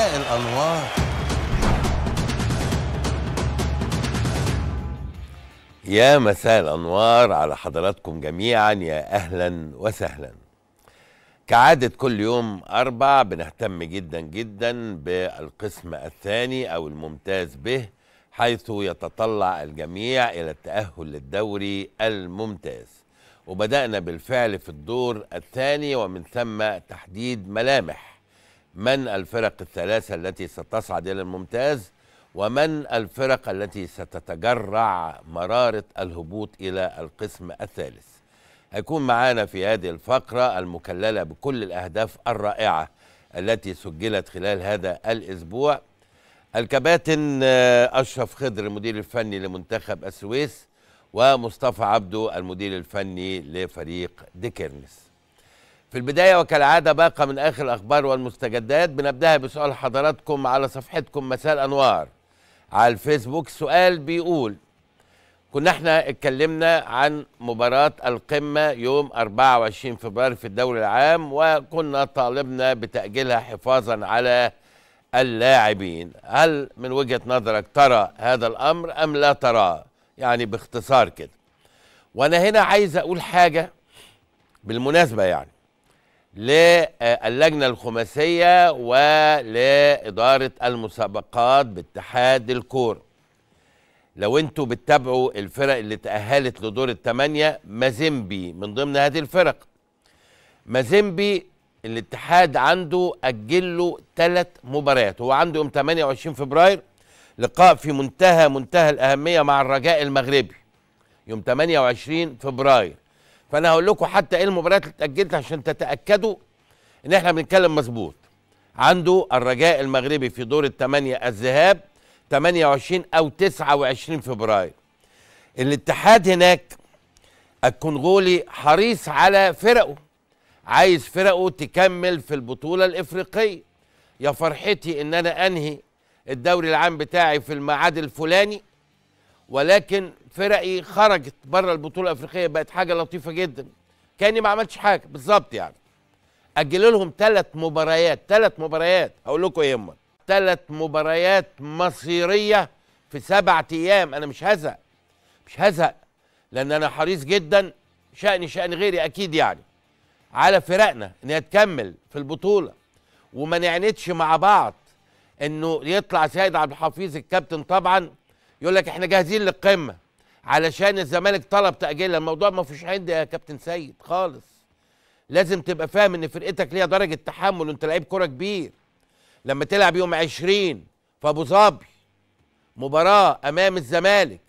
مساء الأنوار يا مساء الأنوار على حضراتكم جميعا يا أهلا وسهلا كعادة كل يوم أربع بنهتم جدا جدا بالقسم الثاني أو الممتاز به حيث يتطلع الجميع إلى التأهل للدوري الممتاز وبدأنا بالفعل في الدور الثاني ومن ثم تحديد ملامح من الفرق الثلاثة التي ستصعد إلى الممتاز ومن الفرق التي ستتجرع مرارة الهبوط إلى القسم الثالث هيكون معانا في هذه الفقرة المكللة بكل الأهداف الرائعة التي سجلت خلال هذا الأسبوع الكباتن آه، أشرف خضر المدير الفني لمنتخب السويس ومصطفى عبده المدير الفني لفريق ديكيرنس في البداية وكالعادة باقة من آخر الأخبار والمستجدات بنبدأها بسؤال حضراتكم على صفحتكم مساء الأنوار على الفيسبوك سؤال بيقول كنا احنا اتكلمنا عن مباراة القمة يوم 24 فبراير في الدوري العام وكنا طالبنا بتأجيلها حفاظا على اللاعبين هل من وجهة نظرك ترى هذا الأمر أم لا تراه يعني باختصار كده وأنا هنا عايز أقول حاجة بالمناسبة يعني للجنة الخماسية ولإدارة المسابقات باتحاد الكورة لو انتوا بتتابعوا الفرق اللي تأهلت لدور الثمانية مازيمبي من ضمن هذه الفرق مازيمبي الاتحاد عنده أجل له ثلاث مباريات هو عنده يوم 28 فبراير لقاء في منتهى منتهى الأهمية مع الرجاء المغربي يوم 28 فبراير فانا هقول لكم حتى ايه المباريات اللي اتاجلت عشان تتاكدوا ان احنا بنتكلم مظبوط عنده الرجاء المغربي في دور الثمانيه الذهاب 28 او 29 فبراير الاتحاد هناك الكونغولي حريص على فرقه عايز فرقه تكمل في البطوله الافريقيه يا فرحتي ان انا انهي الدوري العام بتاعي في الميعاد الفلاني ولكن فرقي خرجت بره البطوله الافريقيه بقت حاجه لطيفه جدا كاني ما عملتش حاجه بالظبط يعني اجلوا لهم ثلاث مباريات ثلاث مباريات هقول لكم ايه امال ثلاث مباريات مصيريه في سبعة ايام انا مش هزهق مش هزهق لان انا حريص جدا شأني شأن غيري اكيد يعني على فرقنا ان هي تكمل في البطوله وما نعنتش مع بعض انه يطلع سيد عبد الحفيظ الكابتن طبعا يقول لك احنا جاهزين للقمه علشان الزمالك طلب تاجيلها الموضوع ما فيش عندي يا كابتن سيد خالص لازم تبقى فاهم ان فرقتك ليها درجه تحمل وانت لعيب كوره كبير لما تلعب يوم 20 في ابو ظبي مباراه امام الزمالك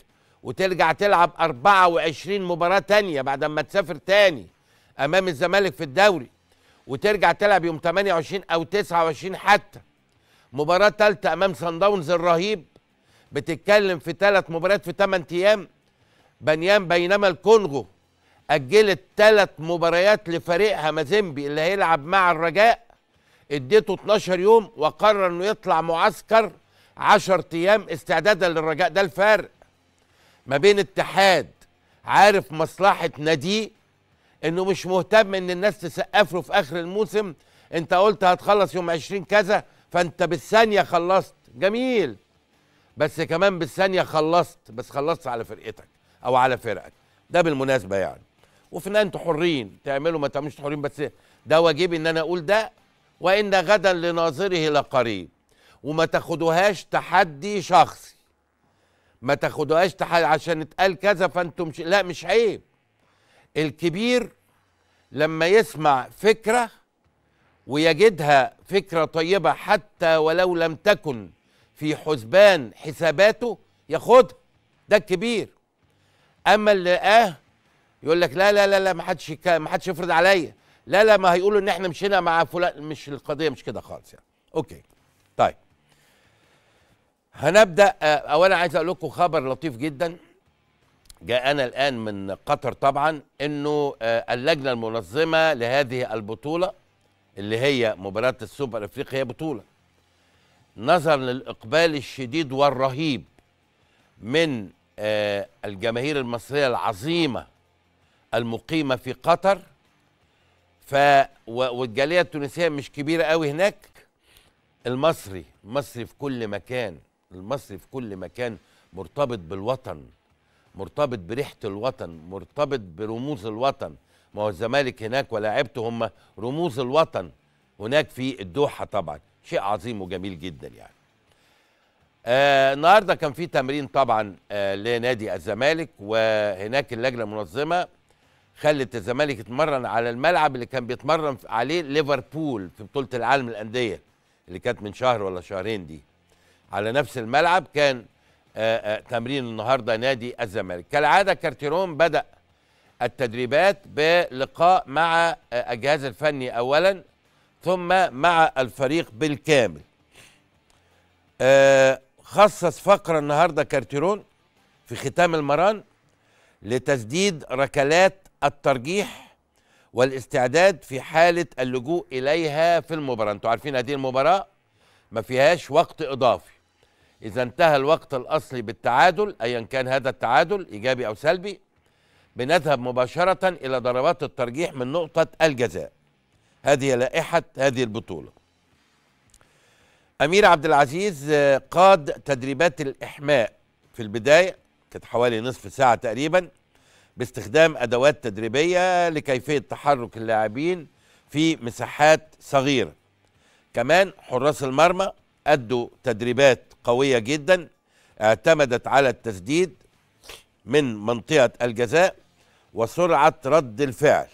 وترجع تلعب 24 مباراه تانية بعد ما تسافر تاني امام الزمالك في الدوري وترجع تلعب يوم 28 او 29 حتى مباراه ثالثه امام سان داونز الرهيب بتتكلم في ثلاث مباريات في 8 ايام بنيان بينما الكونغو أجلت ثلاث مباريات لفريقها مازيمبي اللي هيلعب مع الرجاء اديته 12 يوم وقرر انه يطلع معسكر 10 ايام استعدادا للرجاء ده الفرق ما بين اتحاد عارف مصلحه ناديه انه مش مهتم ان الناس تسقف له في اخر الموسم انت قلت هتخلص يوم 20 كذا فانت بالثانيه خلصت جميل بس كمان بالثانيه خلصت بس خلصت على فرقتك او على فرقك ده بالمناسبه يعني وفي النهايه انتوا حرين تعملوا ما تعملوش حرين بس ده واجبي ان انا اقول ده وان غدا لناظره لقريب وما تاخدوهاش تحدي شخصي ما تاخدوهاش تحدي عشان اتقال كذا فانتم مش لا مش عيب الكبير لما يسمع فكره ويجدها فكره طيبه حتى ولو لم تكن في حسبان حساباته ياخدها ده الكبير اما اللي اه يقول لك لا لا لا لا ما حدش ما حدش يفرض عليا لا لا ما هيقولوا ان احنا مشينا مع فلان مش القضيه مش كده خالص يعني اوكي طيب هنبدا آه، اولا عايز اقول لكم خبر لطيف جدا جاءنا الان من قطر طبعا انه آه، اللجنه المنظمه لهذه البطوله اللي هي مباراه السوبر افريقيا هي بطوله نظرا للاقبال الشديد والرهيب من آه، الجماهير المصريه العظيمه المقيمه في قطر ف والجاليه التونسيه مش كبيره قوي هناك المصري المصري في كل مكان المصري في كل مكان مرتبط بالوطن مرتبط بريحه الوطن مرتبط برموز الوطن ما هو الزمالك هناك ولاعيبته هم رموز الوطن هناك في الدوحه طبعا شيء عظيم وجميل جدا يعني آه النهارده كان في تمرين طبعا آه لنادي الزمالك وهناك اللجنه المنظمه خلت الزمالك يتمرن على الملعب اللي كان بيتمرن عليه ليفربول في بطوله العالم الانديه اللي كانت من شهر ولا شهرين دي على نفس الملعب كان آه آه تمرين النهارده نادي الزمالك كالعاده كارتيرون بدا التدريبات بلقاء مع آه الجهاز الفني اولا ثم مع الفريق بالكامل آه خصص فقرة النهاردة كارتيرون في ختام المران لتسديد ركلات الترجيح والاستعداد في حالة اللجوء إليها في المباراة انتوا عارفين هذه المباراة ما فيهاش وقت إضافي إذا انتهى الوقت الأصلي بالتعادل أيا كان هذا التعادل إيجابي أو سلبي بنذهب مباشرة إلى ضربات الترجيح من نقطة الجزاء هذه لائحة هذه البطولة امير عبد العزيز آه، قاد تدريبات الاحماء في البدايه كانت حوالي نصف ساعه تقريبا باستخدام ادوات تدريبيه لكيفيه تحرك اللاعبين في مساحات صغيره كمان حراس المرمى ادوا تدريبات قويه جدا اعتمدت على التسديد من منطقه الجزاء وسرعه رد الفعل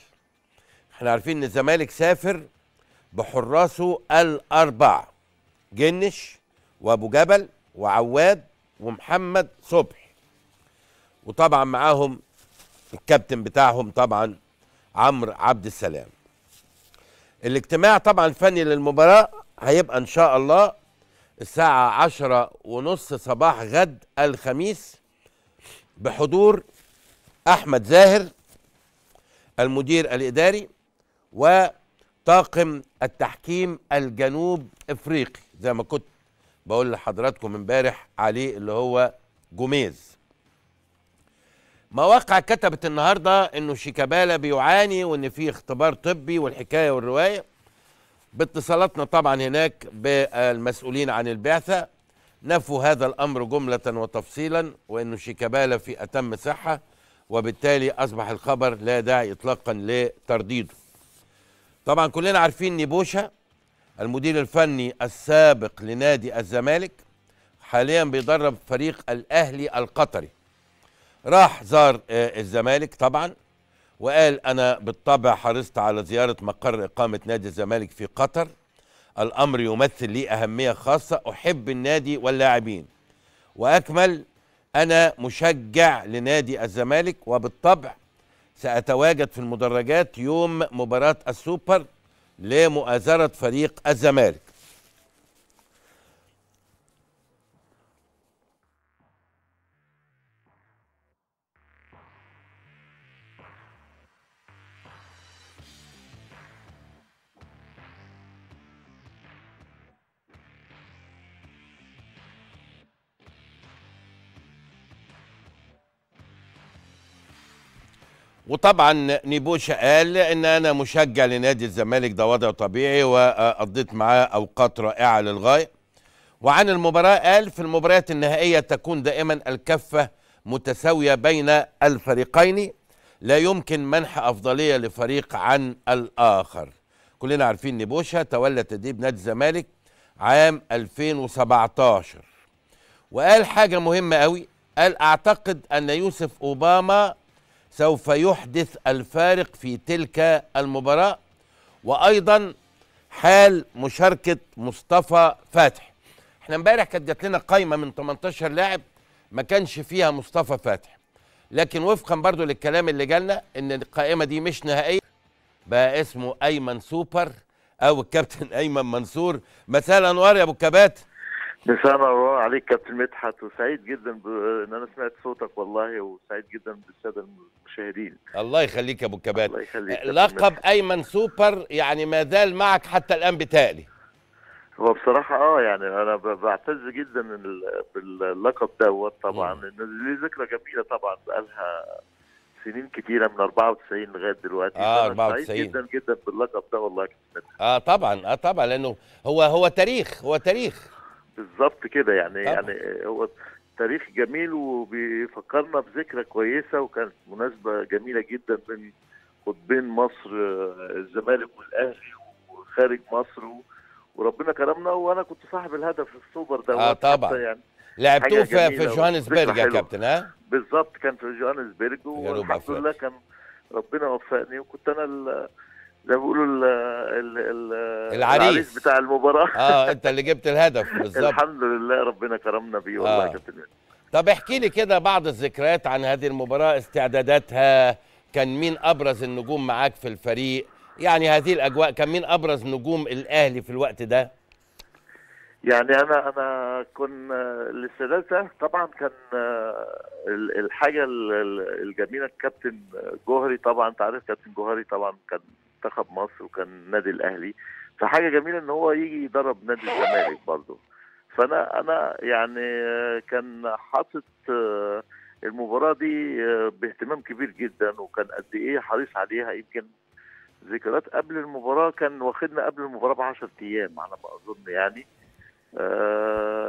احنا عارفين ان الزمالك سافر بحراسه الاربعه جنش وابو جبل وعواد ومحمد صبحي وطبعا معاهم الكابتن بتاعهم طبعا عمرو عبد السلام الاجتماع طبعا الفني للمباراة هيبقى ان شاء الله الساعة عشرة ونص صباح غد الخميس بحضور احمد زاهر المدير الاداري وطاقم التحكيم الجنوب افريقي زي ما كنت بقول لحضراتكم امبارح عليه اللي هو جوميز مواقع كتبت النهارده انه شيكابالا بيعاني وان في اختبار طبي والحكايه والروايه باتصالاتنا طبعا هناك بالمسؤولين عن البعثه نفوا هذا الامر جمله وتفصيلا وانه شيكابالا في اتم صحه وبالتالي اصبح الخبر لا داعي اطلاقا لترديده. طبعا كلنا عارفين نيبوشا المدير الفني السابق لنادي الزمالك حاليا بيدرب فريق الاهلي القطري راح زار آه، الزمالك طبعا وقال انا بالطبع حرصت على زياره مقر اقامه نادي الزمالك في قطر الامر يمثل لي اهميه خاصه احب النادي واللاعبين واكمل انا مشجع لنادي الزمالك وبالطبع ساتواجد في المدرجات يوم مباراه السوبر لمؤازرة فريق الزمالك وطبعا نيبوشا قال ان انا مشجع لنادي الزمالك ده وضع طبيعي وقضيت معاه اوقات رائعه للغايه وعن المباراه قال في المباريات النهائيه تكون دائما الكفه متساويه بين الفريقين لا يمكن منح افضليه لفريق عن الاخر كلنا عارفين نيبوشا تولى تدريب نادي الزمالك عام 2017 وقال حاجه مهمه قوي قال اعتقد ان يوسف اوباما سوف يحدث الفارق في تلك المباراة وأيضا حال مشاركة مصطفى فاتح احنا امبارح كانت جات لنا قايمة من 18 لاعب ما كانش فيها مصطفى فاتح لكن وفقا برضو للكلام اللي جالنا ان القائمة دي مش نهائية بقى اسمه أيمن سوبر أو الكابتن أيمن منصور مساء الأنوار يا أبو الكباتن نسامة الله عليك كابتن مدحت وسعيد جدا ب... ان انا سمعت صوتك والله وسعيد جدا بالساده المشاهدين الله يخليك يا ابو كبات الله يخليك لقب ايمن سوبر يعني ما زال معك حتى الان بتالي هو بصراحة اه يعني انا بعتز جدا باللقب دوت طبعا لان ليه ذكرى جميلة طبعا بقالها سنين كتيرة من 94 لغايه دلوقتي اه 94 سعيد جدا جدا باللقب ده والله كابتن اه طبعا اه طبعا لانه هو هو تاريخ هو تاريخ بالظبط كده يعني طبعا. يعني هو تاريخ جميل وبيفكرنا بذكرى كويسه وكانت مناسبه جميله جدا بين قطبين مصر الزمالك والاهلي وخارج مصر وربنا كرمنا وانا كنت صاحب الهدف في السوبر ده اه طبعا يعني لعبتوه في في جوهانسبرج يا كابتن ها؟ بالظبط كان في جوهانسبرج والحمد لله كان ربنا وفقني وكنت انا زي ما بيقولوا العريس العريس بتاع المباراه اه انت اللي جبت الهدف بالظبط الحمد لله ربنا كرمنا بيه والله يا آه. كابتن يعني. طب احكي لي كده بعض الذكريات عن هذه المباراه استعداداتها كان مين ابرز النجوم معاك في الفريق يعني هذه الاجواء كان مين ابرز نجوم الاهلي في الوقت ده يعني انا انا كنت للسادات ده طبعا كان آه، الحاجه الجميله الكابتن جوهري طبعا انت عارف كابتن جوهري طبعا كان منتخب مصر وكان نادي الاهلي فحاجه جميله ان هو يجي يدرب نادي الزمالك برضه فانا انا يعني كان حاطط آه، المباراه دي آه، باهتمام كبير جدا وكان قد ايه حريص عليها يمكن ذكريات قبل المباراه كان واخدنا قبل المباراه ب 10 ايام على ما اظن يعني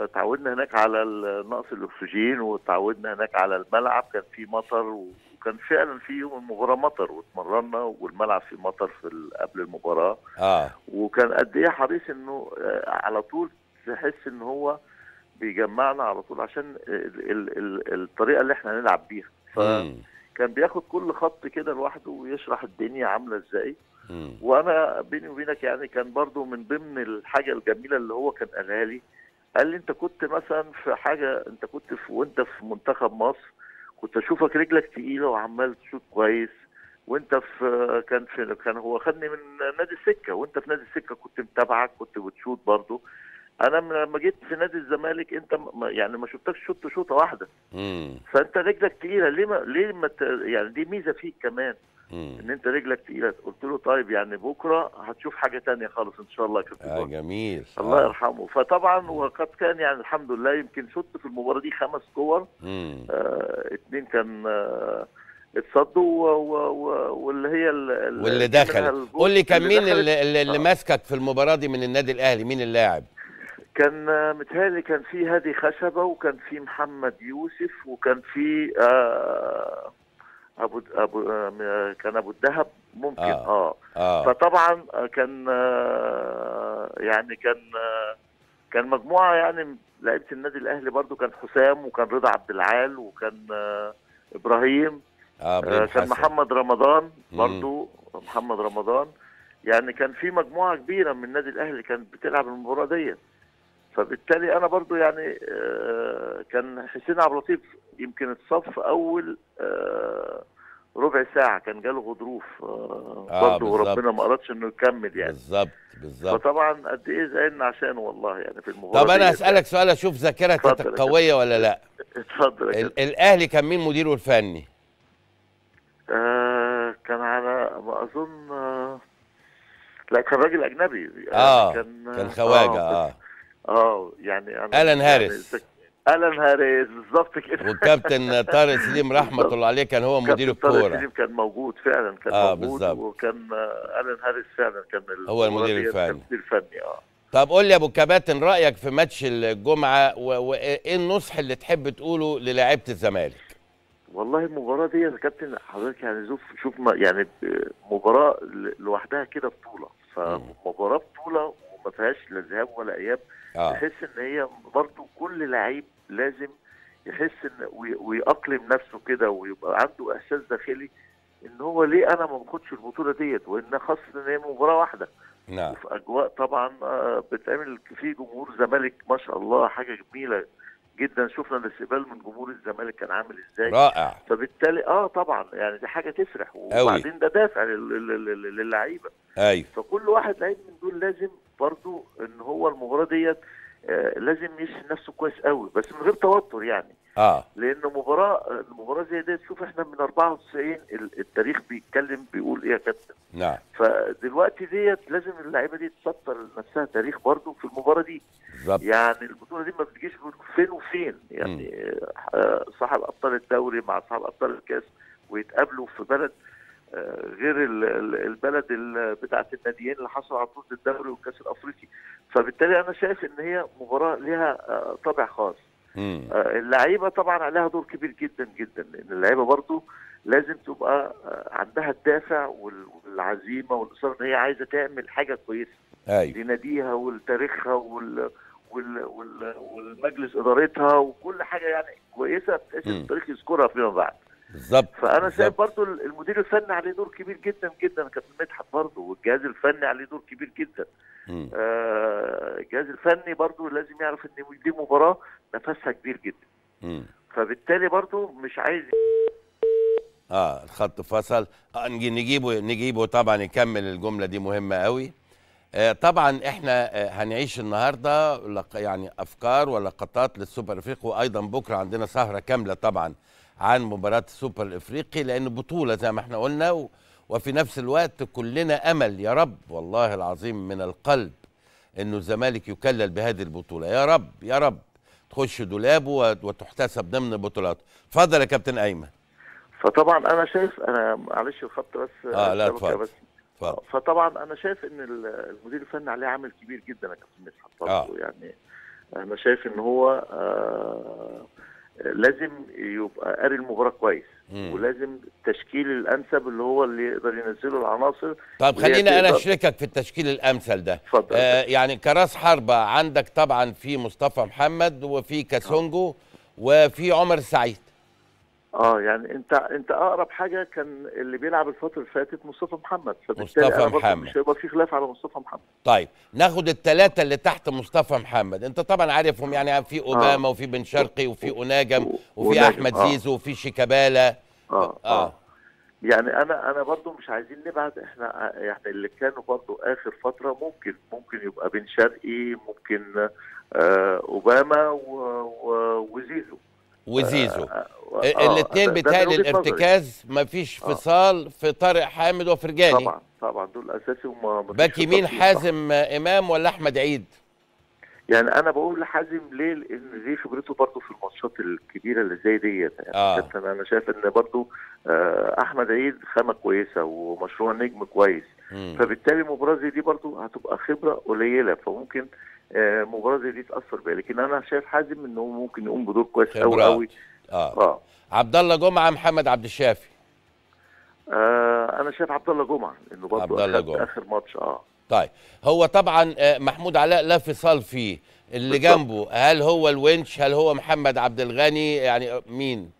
اتعودنا آه، هناك على نقص الاكسجين وتعودنا هناك على الملعب كان في مطر وكان فعلا في يوم المباراه مطر واتمرنا والملعب في مطر في قبل المباراه اه وكان قد ايه حريص انه آه، على طول تحس ان هو بيجمعنا على طول عشان ال ال ال الطريقه اللي احنا هنلعب بيها فكان بياخد كل خط كده لوحده ويشرح الدنيا عامله ازاي وانا بيني وبينك يعني كان برضو من ضمن الحاجه الجميله اللي هو كان قالها لي قال لي انت كنت مثلا في حاجه انت كنت في وانت في منتخب مصر كنت اشوفك رجلك تقيله وعمال تشوط كويس وانت في كان في كان هو خدني من نادي السكه وانت في نادي السكه كنت متابعك كنت بتشوط برضه انا لما جيت في نادي الزمالك انت يعني ما شفتكش شوط شوطه واحده مم. فانت رجلك تقيله ليه ما ليه ما يعني دي ميزه فيك كمان ان انت رجلك تقيله قلت له طيب يعني بكره هتشوف حاجه تانية خالص ان شاء الله يا كابتن آه جميل الله آه. يرحمه فطبعا وقد كان يعني الحمد لله يمكن شط في المباراه دي خمس كور آه اتنين كان آه اتصدوا واللي هي واللي دخل قول لي كان مين اللي, اللي, اللي آه. ماسكك في المباراه دي من النادي الاهلي مين اللاعب؟ كان آه، متهيألي كان في هادي خشبة وكان في محمد يوسف وكان في آه ابو ابو آه، كان ابو الذهب ممكن آه. اه, آه. فطبعا آه، كان يعني كان كان مجموعه يعني لعيبه النادي الاهلي برضو كان حسام وكان رضا عبد العال وكان ابراهيم آه كان حسن. محمد رمضان برضو مم. محمد رمضان يعني كان في مجموعه كبيره من النادي الاهلي كانت بتلعب المباراه ديت فبالتالي انا برضو يعني آه، كان حسين عبد اللطيف يمكن اتصف اول آه، ربع ساعه كان جاله غضروف آه، برضه وربنا ما اردش انه يكمل يعني بالظبط بالظبط فطبعا قد ايه زعلنا عشانه والله يعني في المباراه طب انا هسالك سؤال اشوف ذاكرتك قويه ولا لا اتفضل الاهلي كان مين مديره الفني؟ آه كان على ما اظن آه لا كان راجل اجنبي يعني اه كان كان خواجه اه, آه. اه يعني انا الن يعني هاريس الن هاريس بالظبط كده والكابتن طارق سليم رحمه الله عليه كان هو مدير الكوره طارق سليم كان موجود فعلا كان آه موجود بالزبط. وكان الن هاريس فعلا كان هو المدير الفني المدير الفني اه طب قول لي يا ابو كباتن رايك في ماتش الجمعه وايه النصح اللي تحب تقوله للاعيبه الزمالك والله المباراه دي يا كابتن حضرتك يعني شوف شوف يعني مباراه لوحدها كده بطوله فمباراه بطوله وما فيهاش لا ذهاب ولا اياب آه. ان هي برضه كل لعيب لازم يحس ان ويأقلم نفسه كده ويبقى عنده احساس داخلي ان هو ليه انا ما باخدش البطوله ديت وان خاصه ان هي مباراه واحده نعم وفي اجواء طبعا آه، بتعمل في جمهور زمالك ما شاء الله حاجه جميله جدا شفنا الاستقبال من جمهور الزمالك كان عامل ازاي رائع فبالتالي اه طبعا يعني دي حاجه تفرح وبعدين ده دافع للعيبه ايوه فكل واحد لعيب من دول لازم برضو ان هو المباراه ديت آه، لازم يشي نفسه كويس قوي بس من غير توتر يعني اه لان مباراه المباراه زي ديت شوف احنا من 94 التاريخ بيتكلم بيقول ايه يا كابتن نعم فدلوقتي ديت لازم اللعيبه دي تسطر لنفسها تاريخ برضه في المباراه دي بالظبط يعني البطوله دي ما بتجيش فين وفين يعني م. آه، صاحب ابطال الدوري مع صاحب ابطال الكاس ويتقابلوا في بلد آه، غير البلد بتاعه الناديين اللي حصلوا على بطوله الدوري والكاس الافريقي فبالتالي انا شايف ان هي مباراه لها آه، طابع خاص آه، اللعيبه طبعا عليها دور كبير جدا جدا لان اللعيبه برضو لازم تبقى عندها الدافع والعزيمه والاصرار ان هي عايزه تعمل حاجه كويسه أيوة. لناديها ولتاريخها وال... وال... وال... والمجلس ادارتها وكل حاجه يعني كويسه بحيث التاريخ يذكرها فيما بعد بالظبط فانا شايف برضه المدير الفني عليه دور كبير جدا جدا كابتن مدحت برضه والجهاز الفني عليه دور كبير جدا آه الجهاز الفني برضه لازم يعرف ان دي مباراه نفسها كبير جدا م. فبالتالي برضه مش عايز اه الخط فصل آه نجيبه نجيبه طبعا يكمل الجمله دي مهمه قوي آه طبعا احنا آه هنعيش النهارده يعني افكار ولقطات للسوبر افريقيا وايضا بكره عندنا سهره كامله طبعا عن مباراة السوبر الافريقي لان بطولة زي ما احنا قلنا وفي نفس الوقت كلنا امل يا رب والله العظيم من القلب انه الزمالك يكلل بهذه البطولة يا رب يا رب تخش دولابه وتحتسب ضمن البطولات اتفضل يا كابتن ايمن فطبعا انا شايف انا معلش الخط بس اه لا اتفضل فضل. فطبعا انا شايف ان المدير الفني عليه عامل كبير جدا يا كابتن مدحت آه. يعني انا شايف ان هو آه لازم يبقى قاري المباراه كويس مم. ولازم التشكيل الانسب اللي هو اللي يقدر ينزله العناصر طب خلينا انا اشركك في التشكيل الامثل ده اتفضل آه يعني كراس حربه عندك طبعا في مصطفى محمد وفي كاسونجو آه. وفي عمر سعيد اه يعني انت انت اقرب حاجه كان اللي بيلعب الفتره اللي فاتت مصطفى محمد مصطفى محمد مش هيبقى في خلاف على مصطفى محمد طيب ناخد الثلاثه اللي تحت مصطفى محمد انت طبعا عارفهم يعني في آه. اوباما آه. وفي بن شرقي وفي اوناجم وفي احمد آه. زيزو وفي شيكابالا آه. آه. اه يعني انا انا برضو مش عايزين نبعد احنا يعني اللي كانوا برضو اخر فتره ممكن ممكن يبقى بن شرقي ممكن آه اوباما وزيزو وزيزو آه، آه، الاثنين بيتهيألي الارتكاز مفيش آه. فصال في طارق حامد وفرجاني طبعا طبعا دول اساسي وما باك يمين حازم امام ولا احمد عيد؟ يعني انا بقول لحازم ليه لان دي خبرته برضه في الماتشات الكبيره اللي زي ديت يعني آه. انا شايف ان برضه احمد عيد خامه كويسه ومشروع نجم كويس فبالتالي المباراه زي دي برضو هتبقى خبره قليله فممكن آه، مباراه زي دي تاثر بيها لكن انا شايف حازم انه ممكن يقوم بدور كويس قوي قوي اه, آه. عبد الله جمعه محمد عبد الشافي آه انا شايف عبد الله جمعه انه برضه عبد الله جمعه اخر ماتش اه طيب هو طبعا آه، محمود علاء لا فصال فيه اللي بالضبط. جنبه هل هو الونش هل هو محمد عبد الغني يعني آه، مين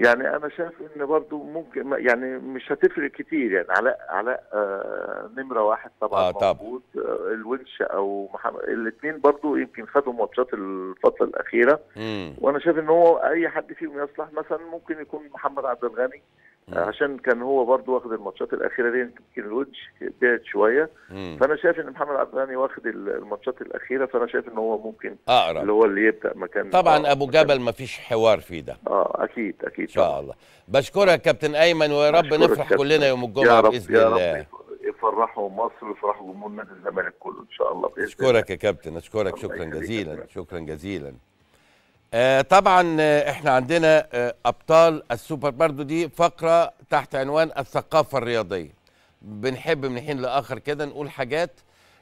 يعني انا شايف ان برضو ممكن يعني مش هتفرق كتير يعني علاء علاء آه، نمره واحد طبعا آه طب. موجود آه، الونش او محمد الاثنين برضو يمكن خدوا ماتشات الفتره الاخيره مم. وانا شايف ان هو اي حد فيهم يصلح مثلا ممكن يكون محمد عبد الغني عشان كان هو برضو واخد الماتشات الاخيره دي يمكن الودج بعد شويه مم. فانا شايف ان محمد عبد الغني واخد الماتشات الاخيره فانا شايف ان هو ممكن أقرب. اللي هو اللي يبدا مكان طبعا آه ابو جبل ما فيش حوار فيه ده اه اكيد اكيد ان شاء الله بشكرك كابتن ايمن ويا رب نفرح كابتن. كلنا يوم الجمعه باذن يا الله يا رب يفرحوا مصر ويفرحوا جمهور نادي الزمالك كله ان شاء الله باذن الله اشكرك يا كابتن اشكرك شكرا جزيلا شكرا جزيلا آه طبعا آه، احنا عندنا آه ابطال السوبر برضو دي فقره تحت عنوان الثقافه الرياضيه بنحب من حين لاخر كده نقول حاجات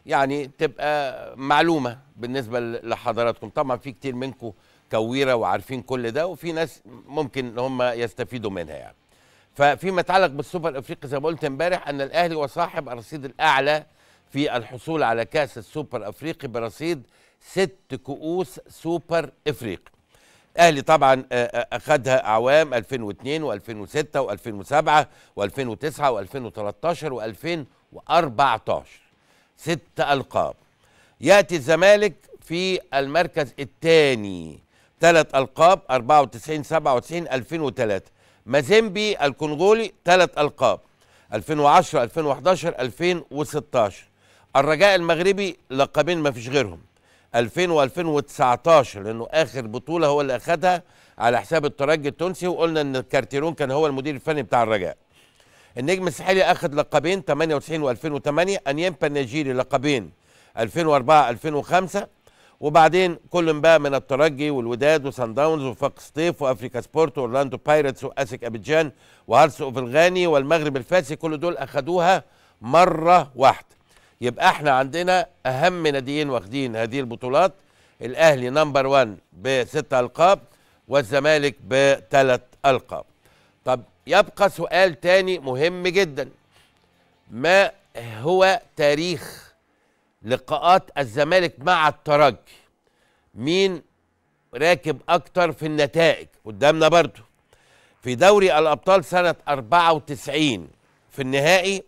يعني تبقى معلومه بالنسبه لحضراتكم طبعا في كتير منكم كويره وعارفين كل ده وفي ناس ممكن هم يستفيدوا منها يعني ففيما يتعلق بالسوبر الافريقي زي ما قلت امبارح ان الاهلي وصاحب الرصيد الاعلى في الحصول على كاس السوبر الافريقي برصيد ست كؤوس سوبر افريقي الاهلي طبعا آه، آه، اخذها اعوام 2002 و2006 و2007 و2009 و2013 و2014 ست القاب ياتي الزمالك في المركز الثاني ثلاث القاب 94 97 2003 مازيمبي الكونغولي ثلاث القاب 2010 2011 2016 الرجاء المغربي لقبين ما فيش غيرهم 2000 و2019 لانه اخر بطوله هو اللي اخذها على حساب الترجي التونسي وقلنا ان كارتيرون كان هو المدير الفني بتاع الرجاء. النجم الساحلي اخذ لقبين 98 و2008 انيمبا النيجيري لقبين 2004 2005 وبعدين كل بقى من الترجي والوداد وسان داونز وفاق سطيف وافريكا سبورت واورلاندو بايرتس واسك ابيجان وهرس اوفلغاني والمغرب الفاسي كل دول اخذوها مره واحده يبقى احنا عندنا اهم ناديين واخدين هذه البطولات الاهلي نمبر 1 بست القاب والزمالك بثلاث القاب طب يبقى سؤال تاني مهم جدا ما هو تاريخ لقاءات الزمالك مع الترجي مين راكب اكتر في النتائج قدامنا برضو في دوري الابطال سنه 94 في النهائي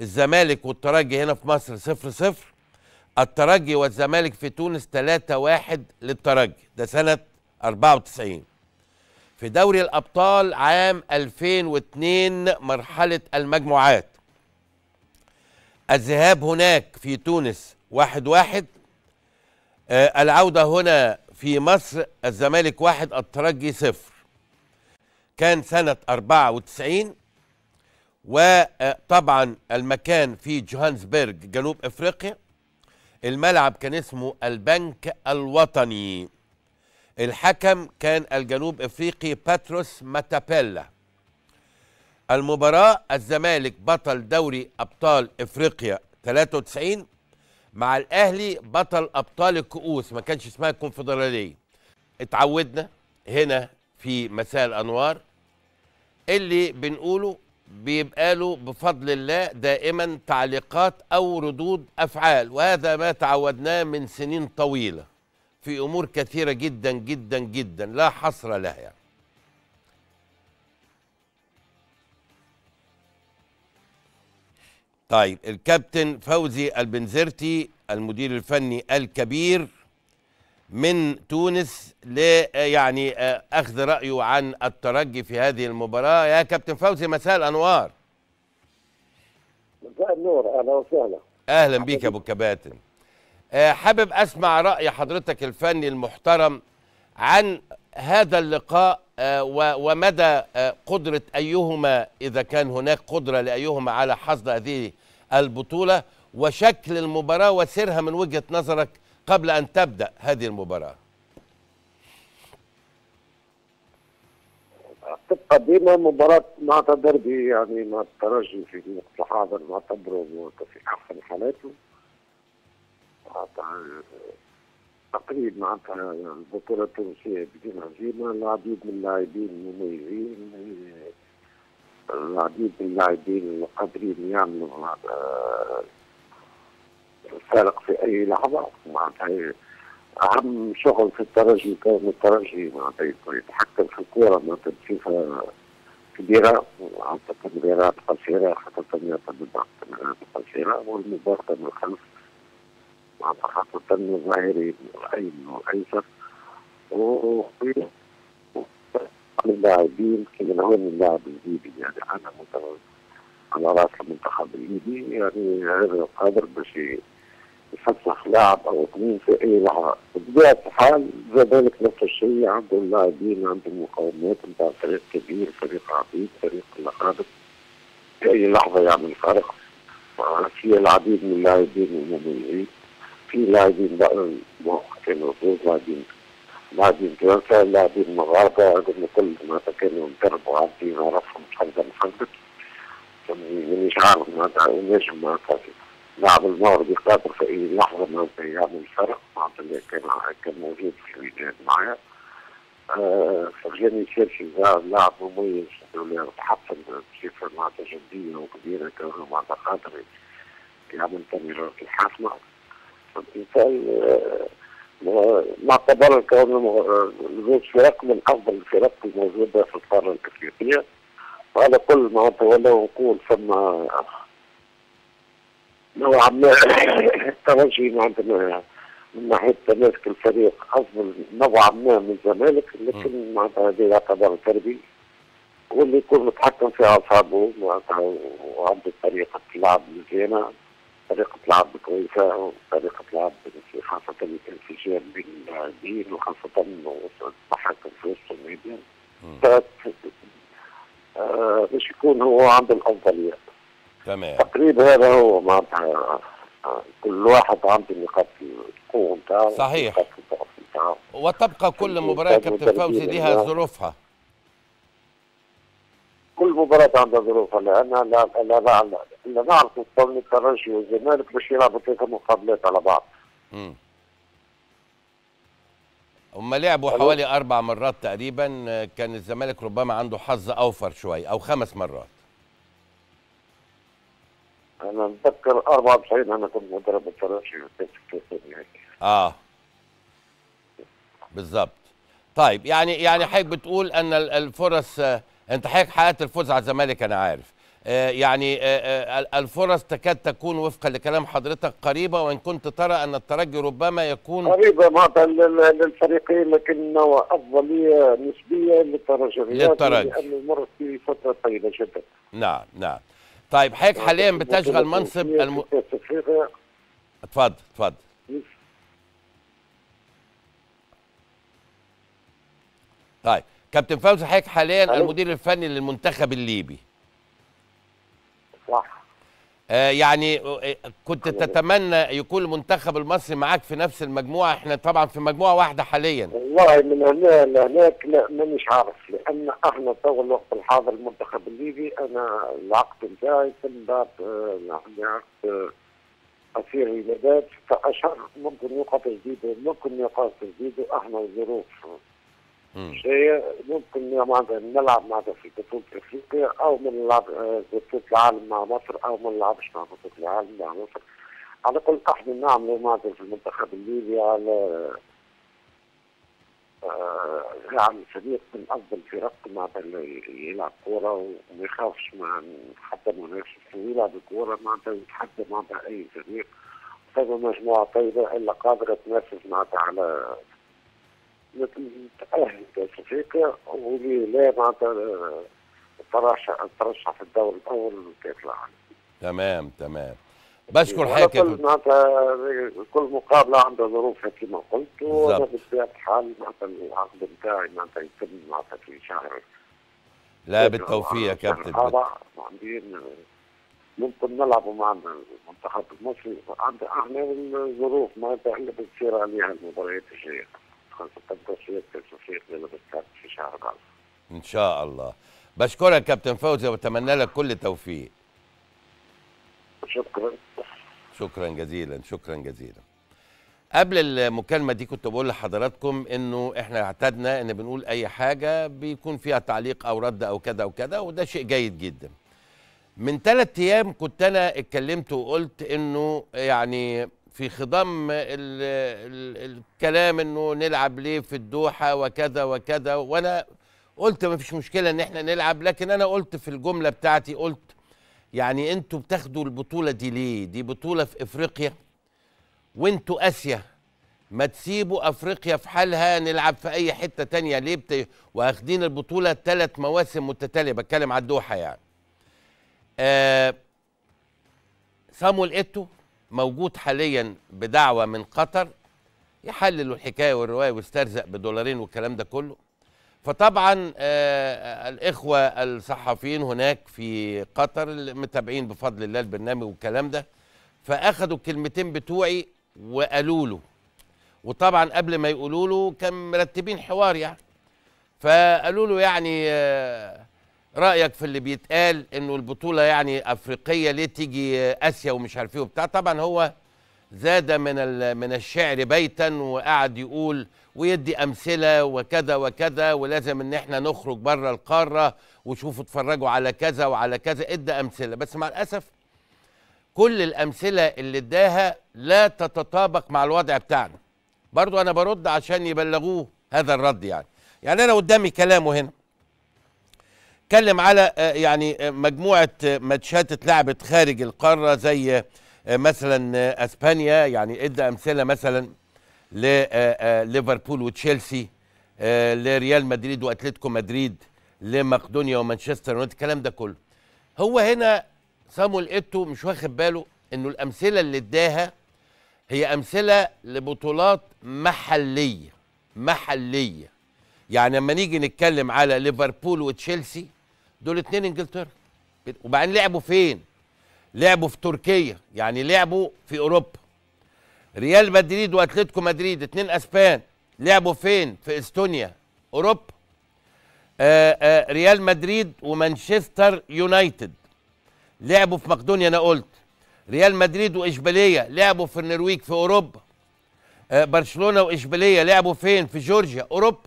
الزمالك والترجي هنا في مصر 0 0 الترجي والزمالك في تونس 3 1 للترجي ده سنة 94 في دوري الأبطال عام 2002 مرحلة المجموعات الذهاب هناك في تونس 1 1 آه العودة هنا في مصر الزمالك 1 الترجي 0 كان سنة 94 وطبعا المكان في جوهانسبرج جنوب افريقيا الملعب كان اسمه البنك الوطني الحكم كان الجنوب افريقي باتروس ماتابيلا المباراة الزمالك بطل دوري ابطال افريقيا 93 مع الاهلي بطل ابطال الكؤوس ما كانش اسمها الكونفدرالية اتعودنا هنا في مساء الانوار اللي بنقوله بيبقى له بفضل الله دائما تعليقات او ردود افعال وهذا ما تعودناه من سنين طويله في امور كثيره جدا جدا جدا لا حصر لها يعني. طيب الكابتن فوزي البنزرتي المدير الفني الكبير من تونس ل آه، يعني آه، اخذ رايه عن الترجي في هذه المباراه يا كابتن فوزي مساء الانوار مساء النور اهلا وسهلا اهلا بيك يا ابو الكباتن آه، حابب اسمع راي حضرتك الفني المحترم عن هذا اللقاء ومدى قدره ايهما اذا كان هناك قدره لايهما على حصد هذه البطوله وشكل المباراه وسيرها من وجهه نظرك قبل أن تبدأ هذه المباراة تبقى ديما مباراة مع تدربي يعني مع الترجي في الوقت الحاضر نعتبره في أحسن حالاته معناتها تقريب معناتها البطولة التونسية بدينا هزيمة العديد من اللاعبين المميزين العديد من اللاعبين القادرين يعملوا فارق في اي لحظه معناتها اهم شغل في الترجي كان الترجي معناتها يكون يتحكم في الكوره معناتها تشوفها كبيره معناتها تمريرات قصيره حتى تمريرات قصيره والمباراه من الخلف معناتها خاصه الظهيري الايمن والايسر وخير اللاعبين كما هو اللاعب الليبي يعني انا على راس المنتخب الليبي يعني هذا قادر باش يفتح لاعب او اثنين في اي لحظه بطبيعه الحال ذلك نفس الشيء عندهم اللاعبين عندهم مقومات نتاع فريق كبير فريق عبيد فريق الاقارب في اي لحظه يعمل يعني فرق في العديد من اللاعبين المميزين في لاعبين بقى كانوا زوج لاعبين لاعبين توانسه لاعبين مغاربه عندهم كل معناتها كانوا مدربوا عارفين عرفهم حدا محدد مش عارف معناتها نجم معناتها لاعب المغرب يقدر في اي لحظه من يعمل الفرق معناتها كان كان موجود في الوداد معايا آه فرجاني تشيلسي لاعب مميز تحسن بصفه معناتها جديه وكبيره كونه معناتها قادر يعمل تمريرات الحاسمه فبالتالي نعتبر كونه زوج فرق من افضل الفرق الموجوده في القاره الافريقيه وعلى كل معناتها ولا نقول ثم نوعا ما التوجه عندنا من ناحيه تماسك الفريق افضل نوعا ما من الزمالك لكن معناتها هذا يعتبر تربي واللي يكون متحكم في اعصابه معناتها وعنده طريقه لعب مزيانه طريقه لعب كويسه طريقه لعب خاصه الانسجام بين اللاعبين وخاصه التحكم في وسط الميدان آه، باش يكون هو عنده الافضليه تمام تقريبا هذا هو معناتها كل واحد عنده نقاط القوه نتاعو صحيح وتبقى كل مباراه كابتن فوزي لها ظروفها كل مباراة عندها ظروفها لأن لا لا لا نعرف أن الترجي والزمالك باش يلعبوا ثلاثة مقابلات على بعض. هما لعبوا حوالي أربع مرات تقريبا كان الزمالك ربما عنده حظ أوفر شوي أو خمس مرات. انا اتذكر 94 انا كنت مدرب الفرنسي يعني. اه بالظبط طيب يعني يعني حضرتك بتقول ان الفرص انت حضرتك حققت الفوز على الزمالك انا عارف آه، يعني آه، آه، الفرص تكاد تكون وفقا لكلام حضرتك قريبه وان كنت ترى ان الترجي ربما يكون قريبه بعض للفريقين لكن افضليه نسبيه للترجي للترجي لانه مر في فتره طويله جدا نعم نعم طيب حضرتك آه، حاليا بتشغل منصب الم... اتفضل اتفضل طيب كابتن فوزي حضرتك حاليا المدير الفني للمنتخب الليبي صح آه، يعني آه، آه، كنت تتمنى يكون المنتخب المصري معاك في نفس المجموعه احنا طبعا في مجموعه واحده حاليا والله من هنا لهناك لا مانيش عارف لان احنا تو الوقت الحاضر المنتخب الليبي انا العقد بتاعي تم بعد يعني عقد قصير المداد فاشهر ممكن يقع جديد ممكن يقع جديد احنا الظروف هي ممكن معناتها نلعب معناتها في بطولة افريقيا او من نلعب آه، بطولة العالم مع مصر او ما نلعبش مع بطولة العالم مع مصر على كل احنا نعملوا معناتها في المنتخب الليبي على آه، يعني فريق من افضل فرق معناتها اللي يلعب كوره وما يخافش حتى منافس ويلعب كوره معناتها يتحدى معناتها اي فريق فما طيب مجموعه طيبه الا قادره تنافس معناتها على نتأهل كأس أفريقيا معناتها ترشح ترشح في الدور الأول تمام تمام. بشكر حضرتك كل معناتها كل مقابله عندها ظروفها كما قلت وانا بطبيعه الحال معناتها العقد بتاعي معناتها يتم معناتها في شهر لا بالتوفيق يا كابتن ممكن نلعبوا مع المنتخب المصري عندنا احنا الظروف معناتها اللي بتصير عليها المباريات الجايه في التدريب في شهر غلط ان شاء الله بشكرك كابتن فوزي واتمنى لك كل توفيق شكرا شكرا جزيلا شكرا جزيلا قبل المكالمة دي كنت بقول لحضراتكم انه احنا اعتدنا ان بنقول اي حاجة بيكون فيها تعليق او رد او كذا او كذا وده شيء جيد جدا من ثلاث ايام كنت انا اتكلمت وقلت انه يعني في خضم الـ الـ الكلام انه نلعب ليه في الدوحه وكذا وكذا وانا قلت ما فيش مشكله ان احنا نلعب لكن انا قلت في الجمله بتاعتي قلت يعني انتوا بتاخدوا البطوله دي ليه؟ دي بطوله في افريقيا وانتوا اسيا ما تسيبوا افريقيا في حالها نلعب في اي حته تانية ليه بت... واخدين البطوله ثلاث مواسم متتاليه بتكلم على الدوحه يعني. آه صامويل ايتو موجود حاليا بدعوة من قطر يحللوا الحكاية والرواية ويسترزق بدولارين والكلام ده كله فطبعا آه،, آه الإخوة الصحفيين هناك في قطر متابعين بفضل الله البرنامج والكلام ده فأخدوا الكلمتين بتوعي وقالوا له وطبعا قبل ما يقولوا له كان مرتبين حوار يعني فقالوا له يعني آه رايك في اللي بيتقال انه البطوله يعني افريقيه ليه تيجي اسيا ومش عارف ايه وبتاع طبعا هو زاد من من الشعر بيتا وقعد يقول ويدي امثله وكذا وكذا ولازم ان احنا نخرج بره القاره وشوفوا اتفرجوا على كذا وعلى كذا ادى امثله بس مع الاسف كل الامثله اللي اداها لا تتطابق مع الوضع بتاعنا برضو انا برد عشان يبلغوه هذا الرد يعني يعني انا قدامي كلامه هنا اتكلم على آه، يعني آه، مجموعه آه، ماتشات اتلعبت خارج القاره زي مثلا اسبانيا يعني ادى امثله مثلا لليفربول وتشيلسي لريال مدريد واتلتيكو مدريد لمقدونيا ومانشستر يونايتد الكلام ده كله هو هنا صامول ايتو مش واخد باله انه الامثله اللي اداها هي امثله لبطولات محليه محليه يعني لما نيجي نتكلم على ليفربول وتشيلسي دول اتنين انجلترا وبعدين لعبوا فين لعبوا في تركيا يعني لعبوا في اوروبا ريال مدريد واتلتيكو مدريد اتنين اسبان لعبوا فين في استونيا اوروبا آآ آه، آآ آه، ريال مدريد ومانشستر يونايتد لعبوا في مقدونيا انا قلت ريال مدريد واشبيليه لعبوا في النرويج في اوروبا آه، برشلونه واشبيليه لعبوا فين في جورجيا اوروبا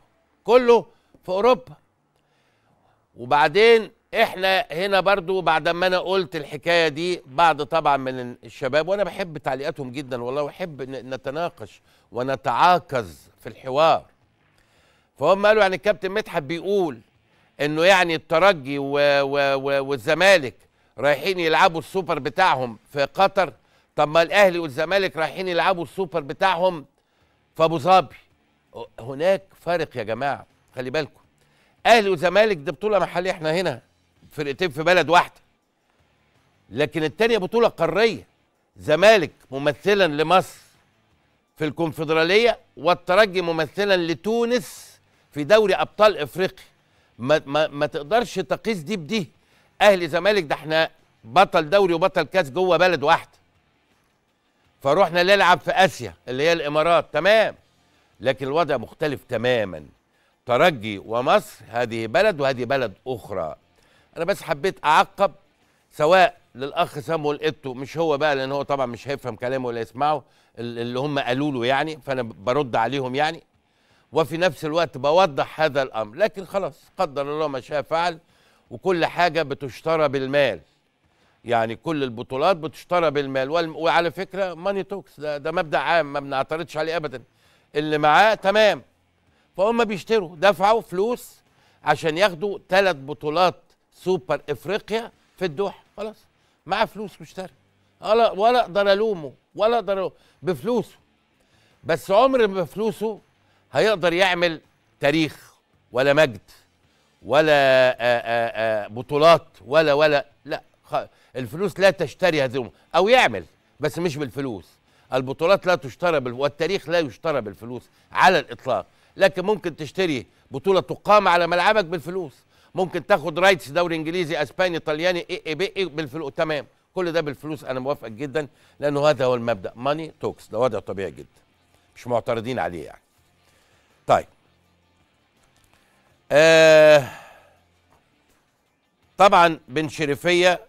كله في اوروبا وبعدين احنا هنا برضو بعد ما انا قلت الحكايه دي بعض طبعا من الشباب وانا بحب تعليقاتهم جدا والله واحب نتناقش ونتعاكز في الحوار فهم قالوا يعني الكابتن مدحت بيقول انه يعني الترجي والزمالك رايحين يلعبوا السوبر بتاعهم في قطر طب ما الاهلي والزمالك رايحين يلعبوا السوبر بتاعهم في ابو ظبي هناك فارق يا جماعه خلي بالكم اهلي وزمالك دي بطوله محليه احنا هنا فرقتين في بلد واحده لكن التانيه بطوله قاريه زمالك ممثلا لمصر في الكونفدراليه والترجي ممثلا لتونس في دوري ابطال افريقيا ما, ما, ما تقدرش تقيس دي بدي اهلي زمالك ده احنا بطل دوري وبطل كاس جوه بلد واحده فروحنا نلعب في اسيا اللي هي الامارات تمام لكن الوضع مختلف تماما ترجي ومصر هذه بلد وهذه بلد أخرى أنا بس حبيت أعقب سواء للأخ سامويل إيتو مش هو بقى لأن هو طبعا مش هيفهم كلامه ولا يسمعه اللي هم قالوا له يعني فأنا برد عليهم يعني وفي نفس الوقت بوضح هذا الأمر لكن خلاص قدر الله ما شاء فعل وكل حاجة بتشترى بالمال يعني كل البطولات بتشترى بالمال وعلى فكره ماني توكس ده, ده مبدا عام ما بنعترضش عليه ابدا اللي معاه تمام فهم بيشتروا دفعوا فلوس عشان ياخدوا ثلاث بطولات سوبر افريقيا في الدوحه خلاص معاه فلوس واشترى ولا ولا اقدر الومه ولا اقدر بفلوسه بس عمر ما بفلوسه هيقدر يعمل تاريخ ولا مجد ولا آآ آه، آآ آه، آه، بطولات ولا ولا لا الفلوس لا تشتري هذه او يعمل بس مش بالفلوس البطولات لا تشترى بال... والتاريخ لا يشترى بالفلوس على الاطلاق لكن ممكن تشتري بطوله تقام على ملعبك بالفلوس ممكن تاخد رايتس دوري انجليزي اسباني طلياني اي اي بي بالفلوس تمام كل ده بالفلوس انا موافقك جدا لانه هذا هو المبدا ماني توكس ده وضع طبيعي جدا مش معترضين عليه يعني طيب آه طبعا بن شريفيه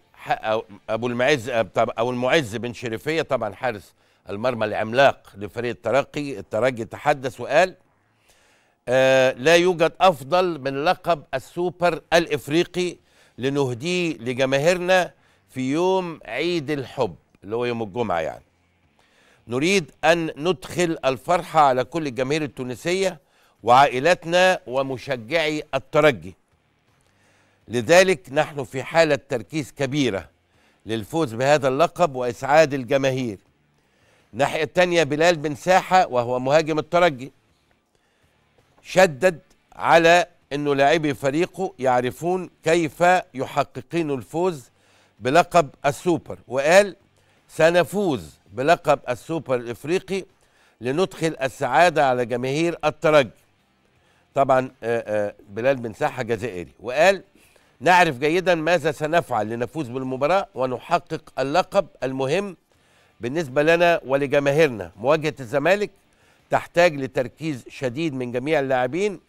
ابو المعز ابو أو المعز بن شريفيه طبعا حارس المرمى العملاق لفريق الترقي الترجي تحدث وقال آه لا يوجد أفضل من لقب السوبر الإفريقي لنهديه لجماهيرنا في يوم عيد الحب اللي هو يوم الجمعة يعني نريد أن ندخل الفرحة على كل الجماهير التونسية وعائلتنا ومشجعي الترجي لذلك نحن في حالة تركيز كبيرة للفوز بهذا اللقب وإسعاد الجماهير الناحية التانية بلال بن ساحة وهو مهاجم الترجي شدد على أنه لاعبي فريقه يعرفون كيف يحققون الفوز بلقب السوبر وقال سنفوز بلقب السوبر الإفريقي لندخل السعادة على جماهير الترجي طبعا آه، آه، بلال بن ساحة جزائري وقال نعرف جيدا ماذا سنفعل لنفوز بالمباراة ونحقق اللقب المهم بالنسبه لنا ولجماهيرنا مواجهه الزمالك تحتاج لتركيز شديد من جميع اللاعبين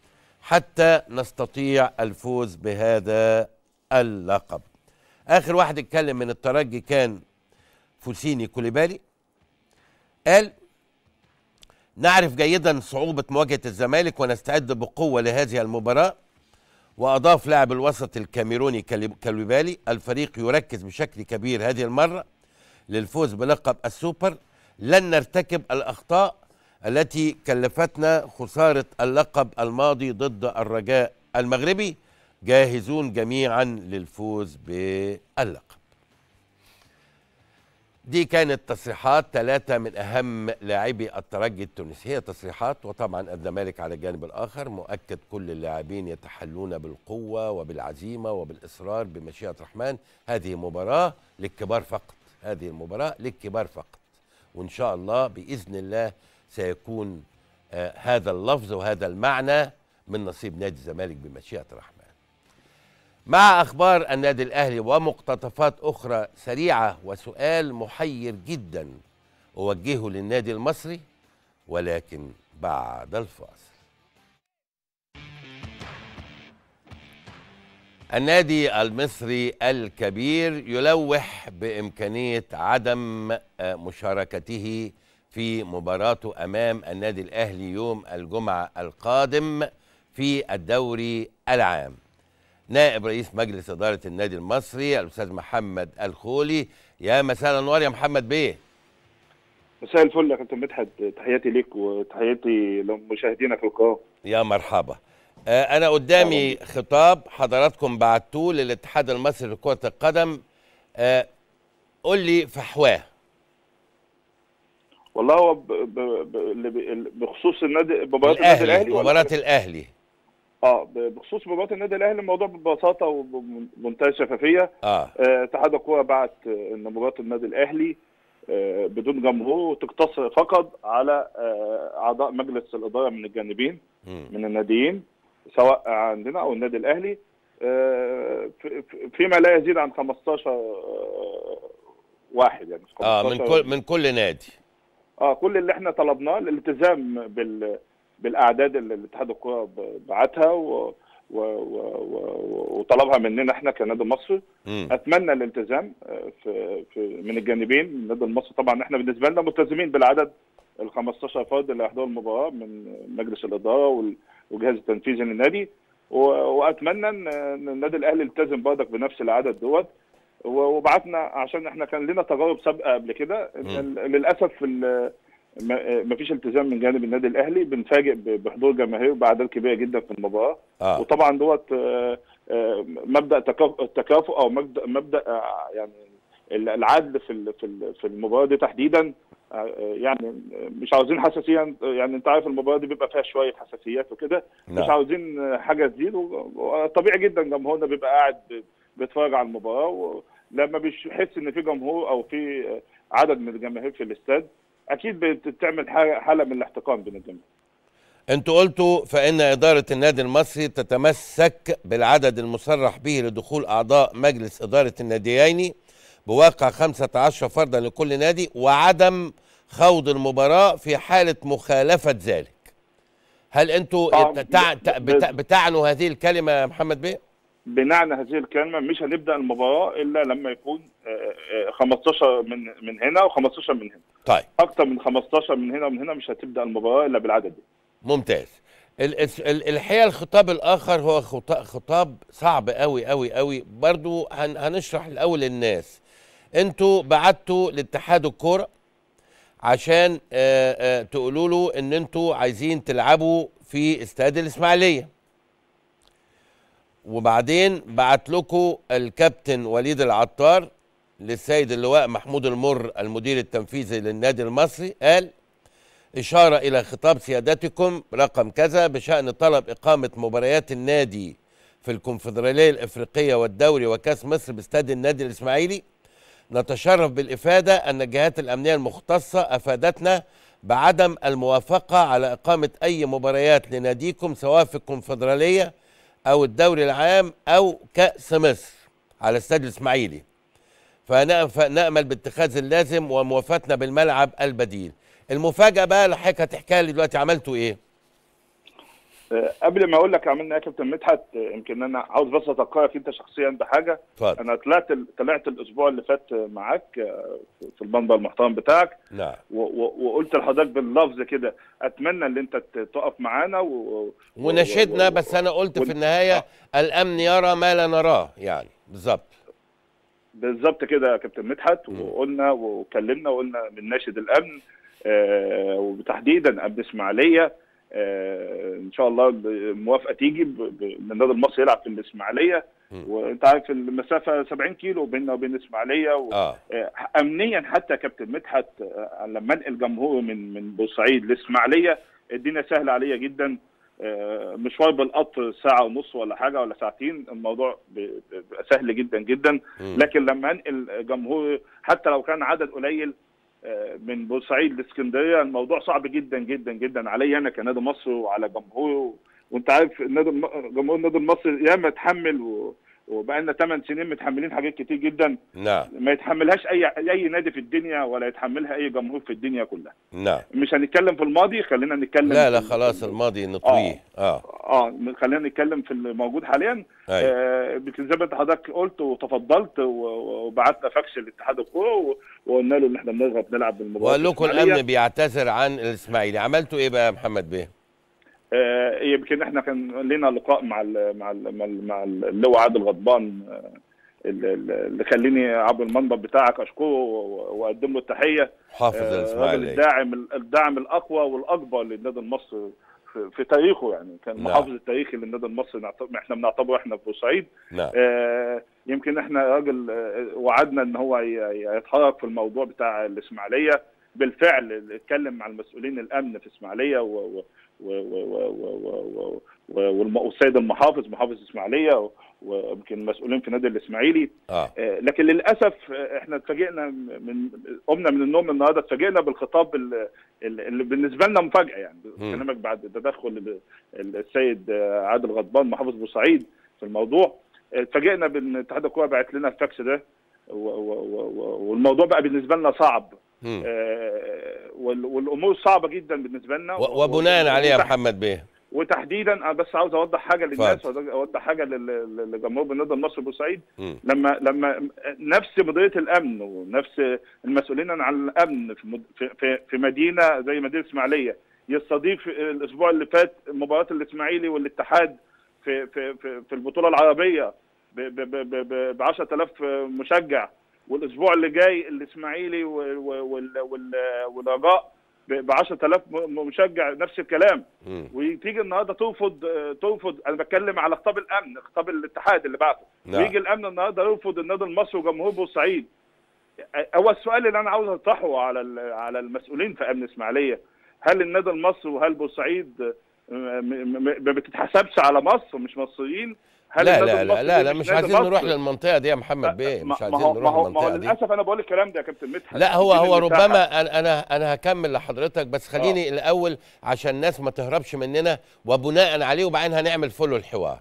حتى نستطيع الفوز بهذا اللقب اخر واحد اتكلم من الترجي كان فوسيني كوليبالي قال نعرف جيدا صعوبة مواجهة الزمالك ونستعد بقوة لهذه المباراة وأضاف لاعب الوسط الكاميروني كوليبالي الفريق يركز بشكل كبير هذه المرة للفوز بلقب السوبر لن نرتكب الأخطاء التي كلفتنا خسارة اللقب الماضي ضد الرجاء المغربي جاهزون جميعا للفوز باللقب دي كانت تصريحات ثلاثة من أهم لاعبي الترجي التونسي هي تصريحات وطبعا الزمالك على الجانب الآخر مؤكد كل اللاعبين يتحلون بالقوة وبالعزيمة وبالإصرار بمشيئة الرحمن هذه مباراة للكبار فقط هذه المباراة للكبار فقط وإن شاء الله بإذن الله سيكون آه، هذا اللفظ وهذا المعنى من نصيب نادي الزمالك بمشيئة الرحمن مع أخبار النادي الأهلي ومقتطفات أخرى سريعة وسؤال محير جدا أوجهه للنادي المصري ولكن بعد الفاصل النادي المصري الكبير يلوح بإمكانية عدم آه، مشاركته في مباراته أمام النادي الأهلي يوم الجمعة القادم في الدوري العام نائب رئيس مجلس إدارة النادي المصري الأستاذ محمد الخولي يا مساء الأنوار يا محمد بيه مساء الفل يا كابتن مدحت تحياتي ليك وتحياتي لمشاهدينا في القاهرة يا مرحبا آه، أنا قدامي خطاب حضراتكم بعتوه للاتحاد المصري لكرة القدم آه، قول لي فحواه والله هو ب... ب... ب... بخصوص النادي مباراه النادي الاهلي مباراه الاهلي اه بخصوص مباراه النادي الاهلي الموضوع ببساطه وبمنتهى الشفافيه آه. اه اتحاد الكوره بعت ان مباراه النادي الاهلي آه بدون جمهور وتقتصر فقط على آه اعضاء مجلس الاداره من الجانبين م. من الناديين سواء عندنا او النادي الاهلي آه، فيما لا يزيد عن 15 آه، واحد يعني اه من كل من كل نادي اه كل اللي احنا طلبناه الالتزام بال بالاعداد اللي اتحاد الكره بعتها و... و... و... وطلبها مننا احنا كنادي مصر مم. اتمنى الالتزام آه، في... في من الجانبين النادي المصري طبعا احنا بالنسبه لنا ملتزمين بالعدد ال 15 فرد اللي هيحضروا المباراه من مجلس الاداره وال... والجهاز التنفيذي للنادي واتمنى ان النادي الاهلي التزم برضك بنفس العدد دوت وبعتنا عشان احنا كان لنا تجارب سابقه قبل كده للاسف ما فيش التزام من جانب النادي الاهلي بنفاجئ بحضور جماهير باعداد كبيره جدا في المباراه آه. وطبعا دوت آه، آه، مبدا التكافؤ او مبدا مبدا آه، يعني العدل في في المباراه دي تحديدا آه، آه، يعني مش عاوزين حساسيه آه، يعني انت عارف المباراه دي بيبقى فيها شويه حساسيات وكده مش نعم. عاوزين حاجه تزيد وطبيعي جدا جمهورنا بيبقى قاعد بيتفرج على المباراه ولما بيحس ان في جمهور او في عدد من الجماهير في الاستاد اكيد بتعمل حاله من الاحتقان بين الجماهير انتوا قلتوا فان اداره النادي المصري تتمسك بالعدد المصرح به لدخول اعضاء مجلس اداره الناديين بواقع 15 فردا لكل نادي وعدم خوض المباراة في حالة مخالفة ذلك هل انتوا بتعنوا هذه الكلمة يا محمد بيه؟ بنعنى هذه الكلمه مش هنبدا المباراه الا لما يكون 15 آه، آه، آه، من من هنا و15 من هنا طيب اكثر من 15 من هنا ومن هنا مش هتبدا المباراه الا بالعدد ده ممتاز الحقيقه الخطاب الاخر هو خطاب صعب قوي قوي قوي برضو هنشرح الاول للناس انتوا بعتوا لاتحاد الكوره عشان آه، آه، تقولوا له ان انتوا عايزين تلعبوا في استاد الاسماعيليه وبعدين بعت لكم الكابتن وليد العطار للسيد اللواء محمود المر المدير التنفيذي للنادي المصري قال إشارة إلى خطاب سيادتكم رقم كذا بشأن طلب إقامة مباريات النادي في الكونفدرالية الإفريقية والدوري وكأس مصر باستاد النادي الإسماعيلي نتشرف بالإفادة أن الجهات الأمنية المختصة أفادتنا بعدم الموافقة على إقامة أي مباريات لناديكم سواء في الكونفدرالية أو الدوري العام أو كأس مصر على استاد الإسماعيلي فنأمل باتخاذ اللازم وموافاتنا بالملعب البديل المفاجأة بقى اللي حضرتك هتحكيها لي دلوقتي عملتوا إيه؟ آه، قبل ما اقول لك عملنا ايه يا كابتن مدحت آه، يمكن انا عاوز بس اتلقاك انت شخصيا بحاجه فضل. انا طلعت طلعت الاسبوع اللي فات معاك آه، في المنبر المحترم بتاعك نعم وقلت لحضرتك باللفظ كده اتمنى ان انت تقف معانا و... ونشدنا بس انا قلت و... في النهايه آه. الامن يرى ما لا نراه يعني بالظبط بالظبط كده يا كابتن مدحت وقلنا وكلمنا وقلنا بنناشد الامن آه وتحديدا امن اسماعيليه آه، ان شاء الله موافقه تيجي من النادي المصري يلعب في الاسماعيليه وانت عارف المسافه 70 كيلو بيننا وبين الاسماعيليه و... آه. آه. امنيا حتى كابتن مدحت آه، لما انقل جمهور من من بورسعيد للاسماعيليه الدنيا سهله عليا جدا مشوار بالقطر ساعة ونص ولا حاجة ولا ساعتين الموضوع بيبقى سهل جدا جدا لكن لما انقل جمهور حتى لو كان عدد قليل آه، من بورسعيد لاسكندريه الموضوع صعب جدا جدا جدا عليا انا كنادي مصر وعلى جمهوره وانت عارف النادي جمهور النادي المصري ياما اتحمل و... وبقالنا 8 سنين متحملين حاجات كتير جدا نعم ما يتحملهاش اي اي نادي في الدنيا ولا يتحملها اي جمهور في الدنيا كلها نعم مش هنتكلم في الماضي خلينا نتكلم لا لا خلاص الماضي نطويه اه اه, آه. خلينا نتكلم في الموجود حاليا أيوه. آه زي ما انت حضرتك قلت وتفضلت وبعتنا فاكس لاتحاد الكوره وقلنا له ان احنا بنرغب نلعب بالمباراه وقال لكم الامن بيعتذر عن الاسماعيلي عملتوا ايه بقى يا محمد بيه؟ آه، يمكن احنا كان لنا لقاء مع الـ مع الـ مع اللواء عادل غضبان آه، اللي خليني عبر المنبر بتاعك اشكره واقدم له التحيه حافظ الراجل آه، الداعم الداعم الاقوى والاكبر للنادي المصري في تاريخه يعني كان نعم. محافظ التاريخي للنادي المصري احنا بنعتبره احنا في بورسعيد نعم. آه يمكن احنا راجل وعدنا ان هو يتحرك في الموضوع بتاع الاسماعيليه بالفعل اتكلم مع المسؤولين الامن في اسماعيليه والسيد المحافظ محافظ اسماعيليه ويمكن مسؤولين في نادي الاسماعيلي آه. لكن للاسف احنا اتفاجئنا من قمنا من النوم النهارده اتفاجئنا بالخطاب اللي بالنسبه لنا مفاجاه يعني بكلمك بعد تدخل السيد عادل غضبان محافظ بورسعيد في الموضوع اتفاجئنا بان اتحاد الكوره بعت لنا الفاكس ده والموضوع بقى بالنسبه لنا صعب آه، والامور صعبه جدا بالنسبه لنا وبناء عليها محمد بيه وتحديدا انا آه، بس عاوز اوضح حاجه للناس اوضح حاجه لجمهور بالنسبه لمصر بورسعيد لما لما نفس مديريه الامن ونفس المسؤولين عن الامن في في مدينه زي مدينه الاسماعيليه يستضيف الاسبوع اللي فات مباراه الاسماعيلي والاتحاد في في في, في البطوله العربيه ب 10000 مشجع والاسبوع اللي جاي الاسماعيلي والرجاء ب 10000 مشجع نفس الكلام وتيجي النهارده ترفض ترفض انا بتكلم على خطاب الامن خطاب الاتحاد اللي بعته نعم. ويجي الامن النهارده يرفض النادي المصري وجمهور بورسعيد هو السؤال اللي انا عاوز اطرحه على على المسؤولين في امن اسماعيليه هل النادي المصري وهل بورسعيد ما بتتحسبش على مصر مش مصريين هل لا لا لا لا, لا مش عايزين نروح للمنطقه دي يا محمد أه، بيه مش عايزين نروح للمنطقه دي للاسف انا بقول الكلام ده يا كابتن مدحت لا هو هو ربما انا انا انا هكمل لحضرتك بس آه. خليني أوه. الاول عشان الناس ما تهربش مننا وبناء عليه وبعدين هنعمل فولو الحوار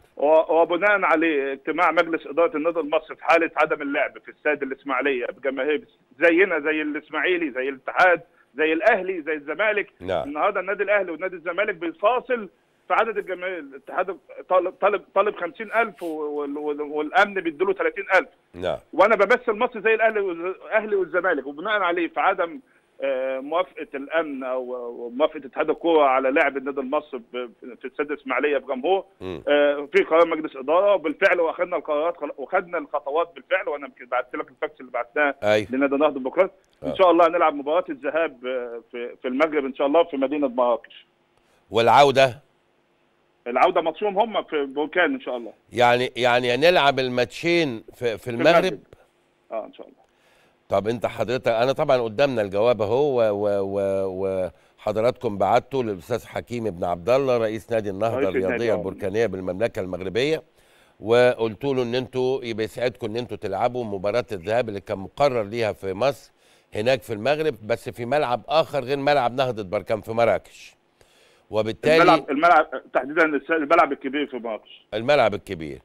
وبناء عليه اجتماع مجلس اداره النادي المصري في حاله عدم اللعب في استاد الاسماعيليه بجماهير زينا زي الاسماعيلي زي الاتحاد زي الاهلي زي الزمالك نعم. النهارده النادي الاهلي والنادي الزمالك بيفاصل فعدد الجمعيه الاتحاد طالب طالب طالب 50000 والامن بيديله 30000 نعم وانا بمثل مصر زي الاهلي الاهلي والزمالك وبناء عليه في عدم آه، موافقه الامن او موافقه اتحاد الكوره على لعب النادي المصري في السد الاسماعيليه جمهور آه، في قرار مجلس اداره وبالفعل واخدنا القرارات واخدنا الخطوات بالفعل وانا يمكن بعت لك الفاكس اللي بعتناه أيوة. لنادي النهضه بكره آه. ان شاء الله هنلعب مباراه الذهاب في المغرب ان شاء الله في مدينه مراكش والعوده العوده ماتشهم هم في بوكان ان شاء الله يعني يعني هنلعب الماتشين في, في المغرب. المغرب اه ان شاء الله طب انت حضرتك انا طبعا قدامنا الجواب اهو وحضراتكم بعتوا للاستاذ حكيم ابن عبد الله رئيس نادي النهضه الرياضيه آه. البركانيه بالمملكه المغربيه وقلت له ان انتوا يبقى يسعدكم ان انتوا تلعبوا مباراه الذهاب اللي كان مقرر ليها في مصر هناك في المغرب بس في ملعب اخر غير ملعب نهضه بركان في مراكش وبالتالي الملعب الملعب تحديدا الملعب الكبير في ماتش الملعب الكبير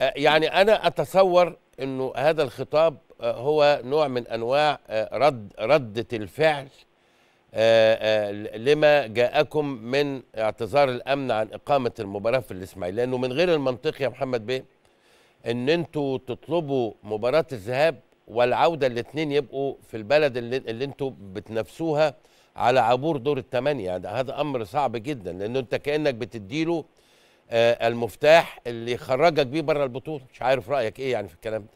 أه، يعني انا اتصور انه هذا الخطاب أه، هو نوع من انواع أه، رد رده الفعل لما جاءكم من اعتذار الامن عن اقامه المباراه في الاسماعيلي لانه من غير المنطق يا محمد بيه ان انتوا تطلبوا مباراه الذهاب والعوده الاثنين يبقوا في البلد اللي, اللي انتوا بتنافسوها على عبور دور الثمانية يعني هذا أمر صعب جدا لأنه أنت كأنك بتديله آه المفتاح اللي يخرجك بيه بره البطولة مش عارف رأيك إيه يعني في الكلام ده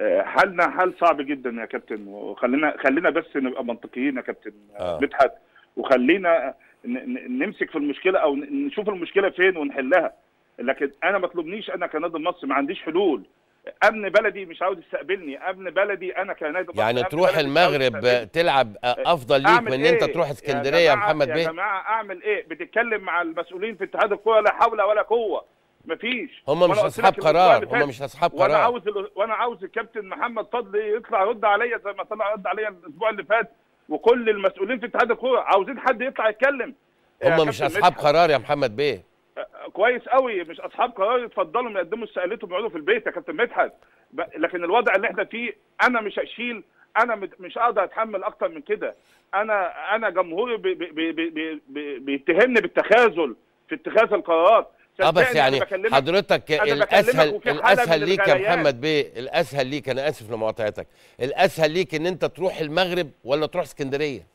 آه، حالنا حال صعب جدا يا كابتن وخلينا خلينا بس نبقى منطقيين يا كابتن آه. مدحت وخلينا نمسك في المشكله او نشوف المشكله فين ونحلها لكن انا ما انا كنادي مصر ما عنديش حلول امن بلدي مش عاوز يستقبلني امن بلدي انا كنادي يعني تروح المغرب تلعب أه، افضل ليك من ان إيه؟ انت تروح اسكندريه يا, يا محمد بيه يا جماعه اعمل ايه بتتكلم مع المسؤولين في اتحاد الكوره لا حول ولا قوه مفيش هم مش اصحاب قرار هم مش اصحاب قرار وانا عاوز وانا عاوز الكابتن محمد فضل يطلع يرد عليا زي ما طلع رد عليا الاسبوع اللي فات وكل المسؤولين في اتحاد الكوره عاوزين حد يطلع يتكلم هم مش اصحاب قرار يا محمد بيه كويس قوي مش اصحاب قرار يتفضلوا يقدموا استقالتهم يقعدوا في البيت يا كابتن مدحت لكن الوضع اللي احنا فيه انا مش هشيل انا مش هقدر اتحمل اكتر من كده انا انا جمهوري بيتهمني بالتخاذل في اتخاذ القرارات اه بس يعني حضرتك الاسهل الاسهل ليك يا محمد بيه الاسهل ليك انا اسف لمقاطعتك الاسهل ليك ان انت تروح المغرب ولا تروح اسكندريه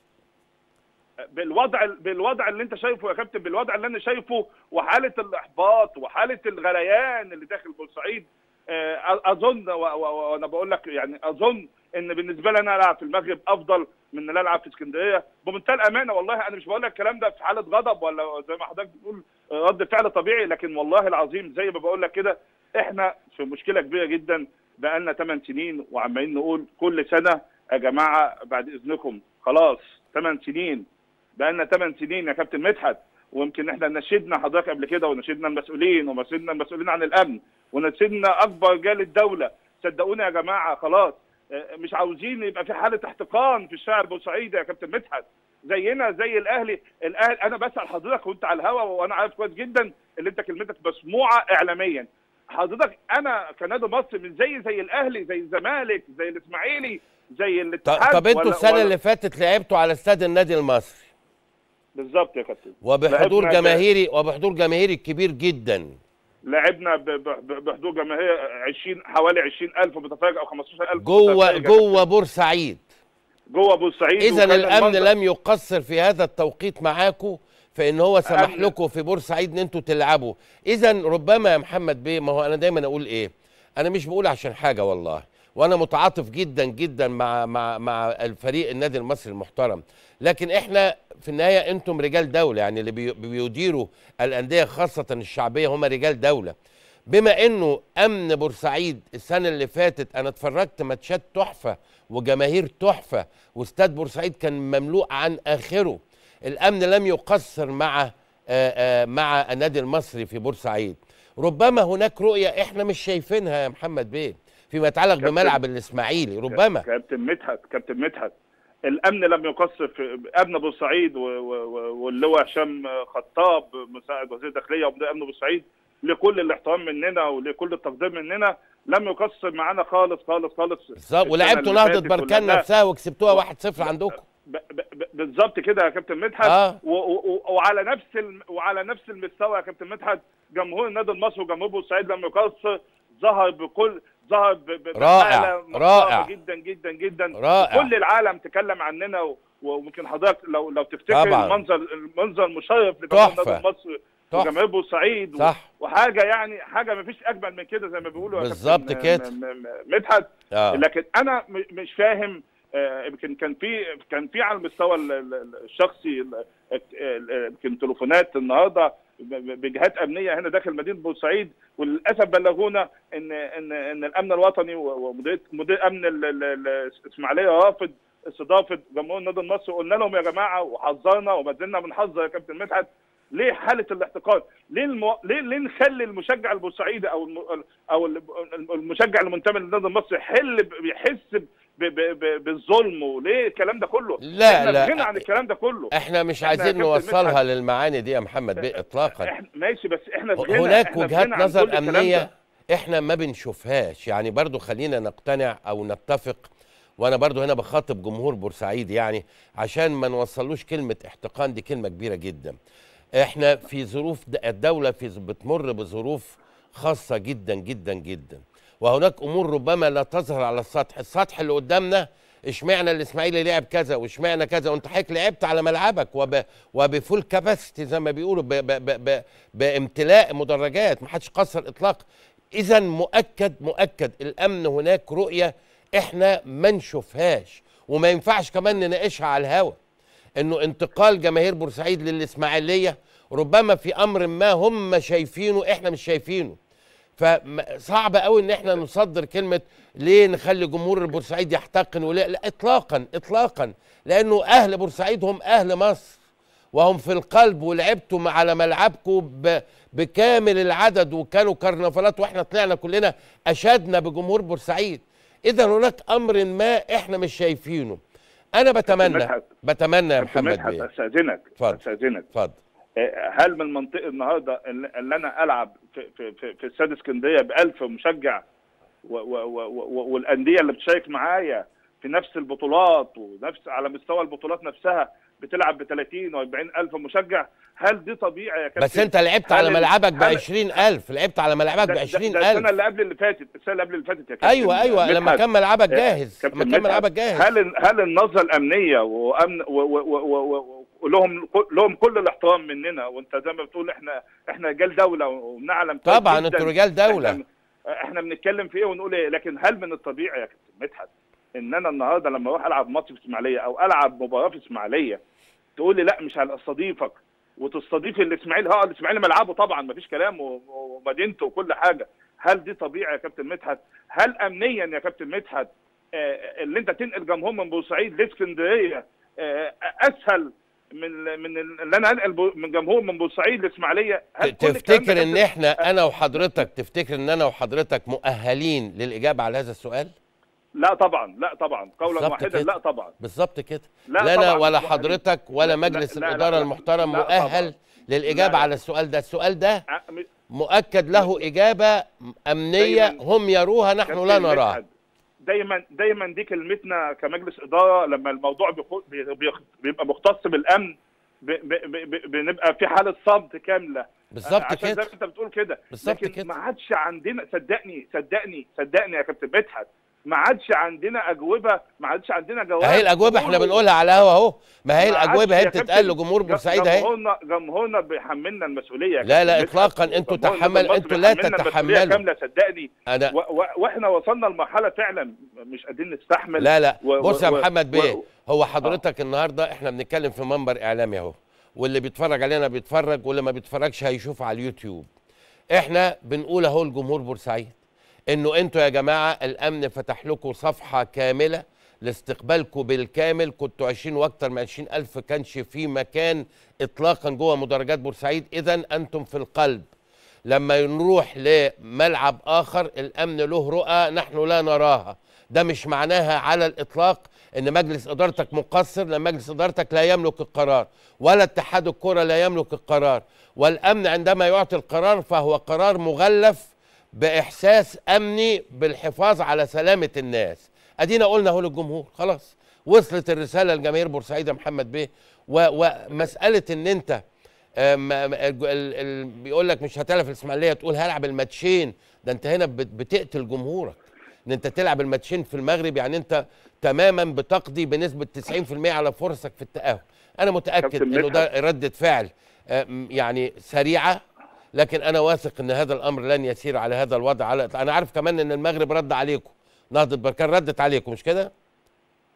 بالوضع بالوضع اللي انت شايفه يا كابتن بالوضع اللي انا شايفه وحاله الاحباط وحاله الغليان اللي داخل بورسعيد آه، اظن وانا بقول لك يعني اظن ان بالنسبه لي انا العب في المغرب افضل من ان العب في اسكندريه بمنتهى الامانه والله انا مش بقول لك الكلام ده في حاله غضب ولا زي ما حضرتك بتقول آه، رد فعل طبيعي لكن والله العظيم زي ما بقول لك كده احنا في مشكله كبيره جدا بقى لنا 8 سنين وعمالين نقول كل سنه يا جماعه بعد اذنكم خلاص 8 سنين بقى لنا 8 سنين يا كابتن مدحت ويمكن احنا نشدنا حضرتك قبل كده ونشدنا المسؤولين ونشدنا المسؤولين عن الامن ونشدنا اكبر رجال الدوله صدقوني يا جماعه خلاص آه، مش عاوزين يبقى في حاله احتقان في الشارع البورسعيدي يا كابتن مدحت زينا زي الاهلي الاهلي انا بسال حضرتك وانت على الهوا وانا عارف كويس جدا اللي انت كلمتك مسموعه اعلاميا حضرتك انا كنادي مصر من زي زي الاهلي زي الزمالك زي الاسماعيلي زي الاتحاد طب انتوا السنه ولا... اللي فاتت لعبتوا على استاد النادي المصري بالظبط يا كابتن وبحضور جماهيري وبحضور جماهيري كبير جدا لعبنا بحضور جماهير 20 حوالي 20000 متفاجئ او 15000 جوه جوه بورسعيد جوه بورسعيد اذا الامن لم يقصر في هذا التوقيت معاكم فان هو سمح لكم في بورسعيد ان انتم تلعبوا اذا ربما يا محمد بيه ما هو انا دايما اقول ايه انا مش بقول عشان حاجه والله وانا متعاطف جدا جدا مع مع مع الفريق النادي المصري المحترم لكن احنا في النهايه انتم رجال دوله يعني اللي بيديروا الانديه خاصه الشعبيه هم رجال دوله بما انه امن بورسعيد السنه اللي فاتت انا اتفرجت ماتشات تحفه وجماهير تحفه واستاد بورسعيد كان مملوء عن اخره الامن لم يقصر مع آآ آآ مع النادي المصري في بورسعيد ربما هناك رؤيه احنا مش شايفينها يا محمد بيه فيما يتعلق بملعب الاسماعيلي ربما كابتن مدحت كابتن مدحت الامن لم يقصف امن بورسعيد واللواء هشام خطاب مساعد وزير الداخليه ومدير امن بورسعيد لكل الاحترام مننا ولكل التقدير مننا لم يقصر معانا خالص خالص خالص بالظبط ولعبتوا نهضه بركان نفسها وكسبتوها 1-0 عندكم بالظبط كده يا كابتن مدحت آه. وعلى نفس وعلى نفس المستوى يا كابتن مدحت جمهور النادي المصري وجمهور بورسعيد لم يقصر ظهر بكل ظهر رائع رائع جدا جدا جدا رائع كل العالم تكلم عننا و... وممكن حضرتك لو لو تفتكر طبعا. المنظر المنظر المشرف لجمهور النادي المصري وجماهير بورسعيد و... صح وحاجه يعني حاجه ما فيش اجمل من كده زي ما بيقولوا بالظبط كده مدحت آه. لكن انا مش فاهم آه، يمكن كان في كان في على المستوى الشخصي يمكن تليفونات النهارده بجهات امنيه هنا داخل مدينه بورسعيد وللاسف بلغونا ان ان ان الامن الوطني ومدير امن الاسماعيليه رافض استضافه جمهور النادي المصري وقلنا لهم يا جماعه وحذرنا وما زلنا بنحذر يا كابتن مدحت ليه حاله الاحتقار؟ ليه المو... ليه ليه نخلي المشجع البورسعيدي او الم... او المشجع المنتمي للنادي المصري يحل بيحس بالظلم وليه الكلام ده كله لا احنا لا عن الكلام ده كله احنا مش عايزين نوصلها للمعاني دي يا محمد بيه اطلاقا ماشي بس احنا هناك هناك وجهات نظر امنيه احنا ما بنشوفهاش يعني برضو خلينا نقتنع او نتفق وانا برضو هنا بخاطب جمهور بورسعيد يعني عشان ما نوصلوش كلمه احتقان دي كلمه كبيره جدا احنا في ظروف الدوله في بتمر بظروف خاصه جدا جدا جدا وهناك امور ربما لا تظهر على السطح السطح اللي قدامنا اشمعنى الاسماعيلي لعب كذا واشمعنى كذا وانت حضرتك لعبت على ملعبك وب... وبفول كاباسيتي زي ما بيقولوا ب... ب... ب... ب... بامتلاء مدرجات ما حدش قصر اطلاق اذا مؤكد مؤكد الامن هناك رؤيه احنا ما نشوفهاش وما ينفعش كمان نناقشها على الهوا انه انتقال جماهير بورسعيد للاسماعيليه ربما في امر ما هم شايفينه احنا مش شايفينه فصعب قوي ان احنا نصدر كلمه ليه نخلي جمهور بورسعيد يحتقن ولا لا اطلاقا اطلاقا لانه اهل بورسعيد هم اهل مصر وهم في القلب ولعبتوا على ملعبكم بكامل العدد وكانوا كرنفالات واحنا طلعنا كلنا اشادنا بجمهور بورسعيد اذا هناك امر ما احنا مش شايفينه انا بتمنى بتمنى يا محمد بيه استاذنك استاذنك اتفضل هل من المنطقي النهارده ان انا العب في في في استاد اسكندريه ب 1000 مشجع والانديه اللي بتشارك معايا في نفس البطولات ونفس على مستوى البطولات نفسها بتلعب ب 30 و 40 الف مشجع هل دي طبيعي يا كابتن بس انت لعبت على ملعبك ب 20000 لعبت على ملعبك ب 20000 السنه اللي قبل اللي فاتت السنه اللي قبل اللي فاتت يا كابتن ايوه ايوه لما كان ملعبك جاهز لما كان ملعبك جاهز هل هل النظره الامنيه وامن و و و و لهم لهم كل الاحترام مننا وانت زي ما بتقول احنا احنا رجال دوله ونعلم طبعا انتوا رجال دوله احنا, بنتكلم في ايه ونقول ايه لكن هل من الطبيعي يا كابتن مدحت ان انا النهارده لما اروح العب ماتش في اسماعيليه او العب مباراه في اسماعيليه تقول لي لا مش هستضيفك وتستضيف الاسماعيلي اه الاسماعيلي ملعبه طبعا مفيش كلام ومدينته وكل حاجه هل دي طبيعي يا كابتن مدحت هل امنيا يا كابتن مدحت آه، اللي انت تنقل جمهور من بورسعيد لاسكندريه آه، اسهل من من اللي انا انقل من جمهور من بورسعيد للاسماعيليه تفتكر ان احنا انا وحضرتك تفتكر ان انا وحضرتك مؤهلين للاجابه على هذا السؤال؟ لا طبعا لا طبعا قولا واحدا لا طبعا بالظبط كده لا, لا انا ولا حضرتك ولا مجلس لا الاداره لا المحترم لا مؤهل طبعاً. للاجابه لا على السؤال ده السؤال ده مؤكد له اجابه امنيه هم يروها نحن لا نراها دايما دايما دي كلمتنا كمجلس اداره لما الموضوع بيبقى مختص بالامن بنبقى في حاله صمت كامله بالظبط كده زي ما انت بتقول كده بالظبط كده ما عادش عندنا صدقني صدقني صدقني يا كابتن مدحت ما عادش عندنا اجوبه ما عادش عندنا جواب هي الاجوبه احنا بنقولها على الهوا اهو ما هي الاجوبه هي بتتقال لجمهور بورسعيد اهي جمهورنا جمهورنا بيحملنا المسؤوليه لا لا اطلاقا انتوا تحمل انتوا لا تتحملوا كامله صدقني أنا... و... و... واحنا وصلنا لمرحله فعلا مش قادرين نستحمل لا لا بص يا محمد بيه هو آه. حضرتك آه. النهارده احنا بنتكلم في منبر اعلامي اهو واللي بيتفرج علينا بيتفرج واللي ما بيتفرجش هيشوف على اليوتيوب احنا بنقول اهو لجمهور بورسعيد انه انتوا يا جماعه الامن فتح لكم صفحه كامله لاستقبالكم بالكامل كنتوا عايشين واكتر من 20000 كانش في مكان اطلاقا جوه مدرجات بورسعيد اذا انتم في القلب لما نروح لملعب اخر الامن له رؤى نحن لا نراها ده مش معناها على الاطلاق ان مجلس ادارتك مقصر لان مجلس ادارتك لا يملك القرار ولا اتحاد الكره لا يملك القرار والامن عندما يعطي القرار فهو قرار مغلف باحساس امني بالحفاظ على سلامه الناس ادينا قلنا اهو للجمهور خلاص وصلت الرساله لجماهير بورسعيد محمد بيه ومساله ان انت آه، بيقول لك مش هتلعب الاسماعيليه تقول هلعب الماتشين ده انت هنا بتقتل جمهورك ان انت تلعب الماتشين في المغرب يعني انت تماما بتقضي بنسبه 90% على فرصك في التاهل انا متاكد انه ده رده فعل آه، يعني سريعه لكن انا واثق ان هذا الامر لن يسير على هذا الوضع على انا عارف كمان ان المغرب رد عليكم نهضه بركان ردت عليكم مش كده؟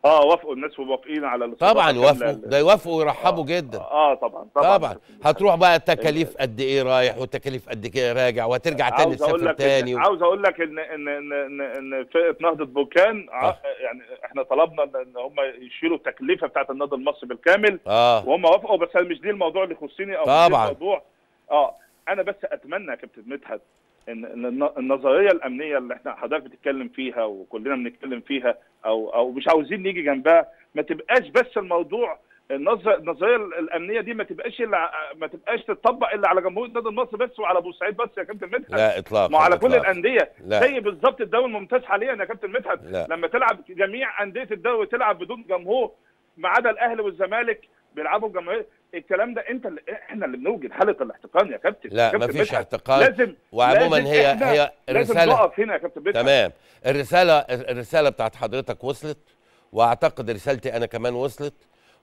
اه وافقوا الناس وموافقين على طبعا وافقوا ده يوافقوا ويرحبوا آه جدا آه, آه، طبعا طبعا, طبعا. هتروح بقى التكاليف إيه. قد ايه رايح والتكاليف قد ايه راجع وهترجع تاني تسافر تاني و... عاوز اقول لك ان ان ان ان, إن فئه نهضه بركان آه. يعني احنا طلبنا ان هم يشيلوا التكلفه بتاعت النهضه المصري بالكامل آه. وهم وافقوا بس مش دي الموضوع اللي يخصني او طبعا. دي الموضوع اه انا بس اتمنى يا كابتن مدحت ان النظريه الامنيه اللي احنا حضرتك بتتكلم فيها وكلنا بنتكلم فيها او او مش عاوزين نيجي جنبها ما تبقاش بس الموضوع النظريه الامنيه دي ما تبقاش الا ما تبقاش تطبق الا على جمهور النادي المصري بس وعلى بورسعيد بس يا كابتن مدحت لا اطلاقا ما على كل الانديه زي بالظبط الدوري الممتاز حاليا يا كابتن مدحت لما تلعب جميع انديه الدوري تلعب بدون جمهور ما عدا الاهلي والزمالك بيلعبوا جماهير الكلام ده انت اللي احنا اللي بنوجد حاله الاحتقان يا كابتن لا ما فيش احتقان لازم وعموما هي هي الرساله لازم تقف هنا يا كابتن بدحت تمام الرساله الرساله بتاعت حضرتك وصلت واعتقد رسالتي انا كمان وصلت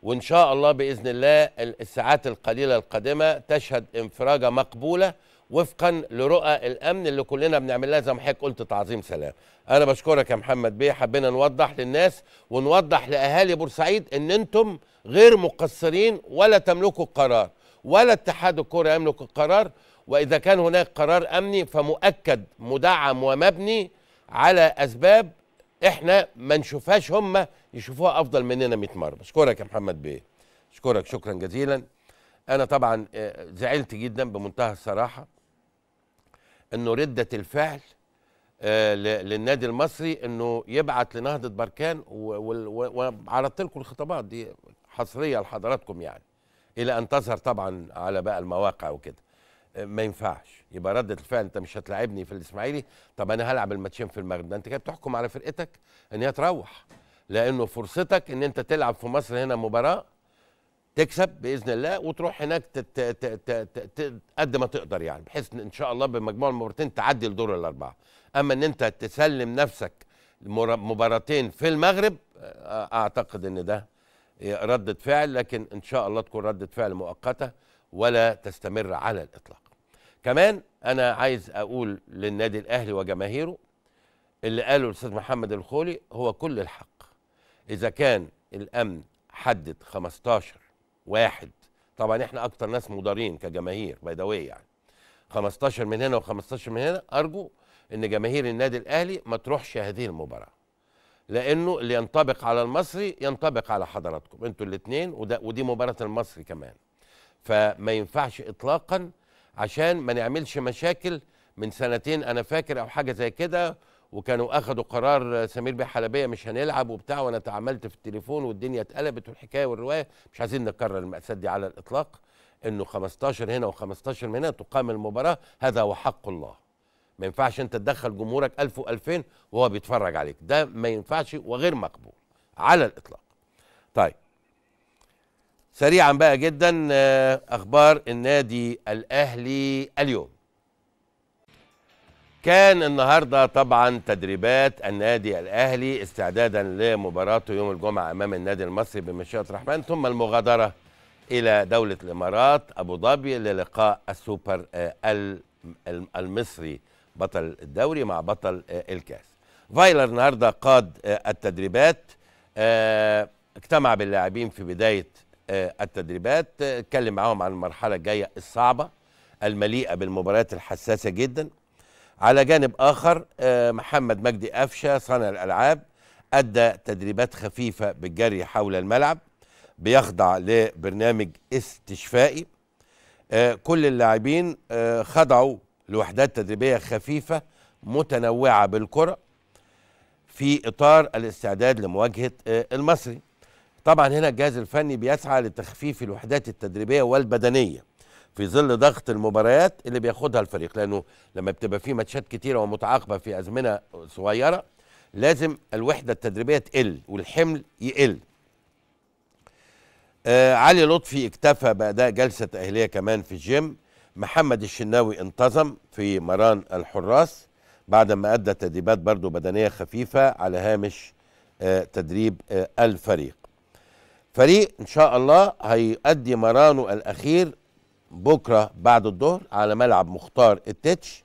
وان شاء الله باذن الله الساعات القليله القادمه تشهد انفراجه مقبوله وفقا لرؤى الامن اللي كلنا بنعمل لها زي ما حضرتك قلت تعظيم سلام. انا بشكرك يا محمد بيه حبينا نوضح للناس ونوضح لاهالي بورسعيد ان انتم غير مقصرين ولا تملكوا القرار ولا اتحاد الكرة يملك القرار وإذا كان هناك قرار أمني فمؤكد مدعم ومبني على أسباب احنا ما نشوفهاش هم يشوفوها افضل مننا 100 مره بشكرك يا محمد بيه اشكرك شكرا جزيلا انا طبعا آه، زعلت جدا بمنتهى الصراحه انه رده الفعل آه، للنادي المصري انه يبعت لنهضه بركان وعرضت لكم الخطابات دي حصريه لحضراتكم يعني الى ان تظهر طبعا على بقى المواقع وكده آه، ما ينفعش يبقى رده الفعل انت مش هتلاعبني في الاسماعيلي طب انا هلعب الماتشين في المغرب ده انت كده بتحكم على فرقتك ان هي تروح لانه فرصتك ان انت تلعب في مصر هنا مباراه تكسب باذن الله وتروح هناك قد ما تقدر يعني بحيث ان شاء الله بمجموع المباراتين تعدي الدور الاربعه اما ان انت تسلم نفسك مباراتين في المغرب آه، آه، اعتقد ان ده ردة فعل لكن إن شاء الله تكون ردة فعل مؤقتة ولا تستمر على الإطلاق كمان أنا عايز أقول للنادي الأهلي وجماهيره اللي قاله الأستاذ محمد الخولي هو كل الحق إذا كان الأمن حدد 15 واحد طبعا احنا اكتر ناس مدارين كجماهير بيدوية يعني 15 من هنا و15 من هنا ارجو ان جماهير النادي الاهلي ما تروحش هذه المباراه لانه اللي ينطبق على المصري ينطبق على حضراتكم انتوا الاثنين وده ودي مباراه المصري كمان فما ينفعش اطلاقا عشان ما نعملش مشاكل من سنتين انا فاكر او حاجه زي كده وكانوا اخذوا قرار سمير بيه حلبيه مش هنلعب وبتاع وانا تعاملت في التليفون والدنيا اتقلبت والحكايه والروايه مش عايزين نكرر الماساه دي على الاطلاق انه 15 هنا و15 هنا تقام المباراه هذا وحق الله ما ينفعش انت تدخل جمهورك 1000 و2000 وهو بيتفرج عليك ده ما ينفعش وغير مقبول على الاطلاق طيب سريعا بقى جدا آه، اخبار النادي الاهلي اليوم كان النهارده طبعا تدريبات النادي الاهلي استعدادا لمباراته يوم الجمعه امام النادي المصري بمشيئه الرحمن ثم المغادره الى دوله الامارات ابو ظبي للقاء السوبر آه، المصري بطل الدوري مع بطل آه، الكاس فايلر النهارده قاد آه، التدريبات آه، اجتمع باللاعبين في بدايه التدريبات اتكلم معاهم عن المرحله الجايه الصعبه المليئه بالمباريات الحساسه جدا على جانب اخر محمد مجدي قفشه صانع الالعاب ادى تدريبات خفيفه بالجري حول الملعب بيخضع لبرنامج استشفائي كل اللاعبين خضعوا لوحدات تدريبية خفيفة متنوعة بالكرة في إطار الاستعداد لمواجهة آه، المصري طبعا هنا الجهاز الفني بيسعى لتخفيف الوحدات التدريبية والبدنية في ظل ضغط المباريات اللي بياخدها الفريق لأنه لما بتبقى في ماتشات كتيرة ومتعاقبة في أزمنة صغيرة لازم الوحدة التدريبية تقل والحمل يقل آه علي لطفي اكتفى بأداء جلسة تأهيلية كمان في الجيم محمد الشناوي انتظم في مران الحراس بعد ما أدى تدريبات برضه بدنية خفيفة على هامش آه، تدريب آه، الفريق فريق إن شاء الله هيؤدي مرانه الأخير بكرة بعد الظهر على ملعب مختار التتش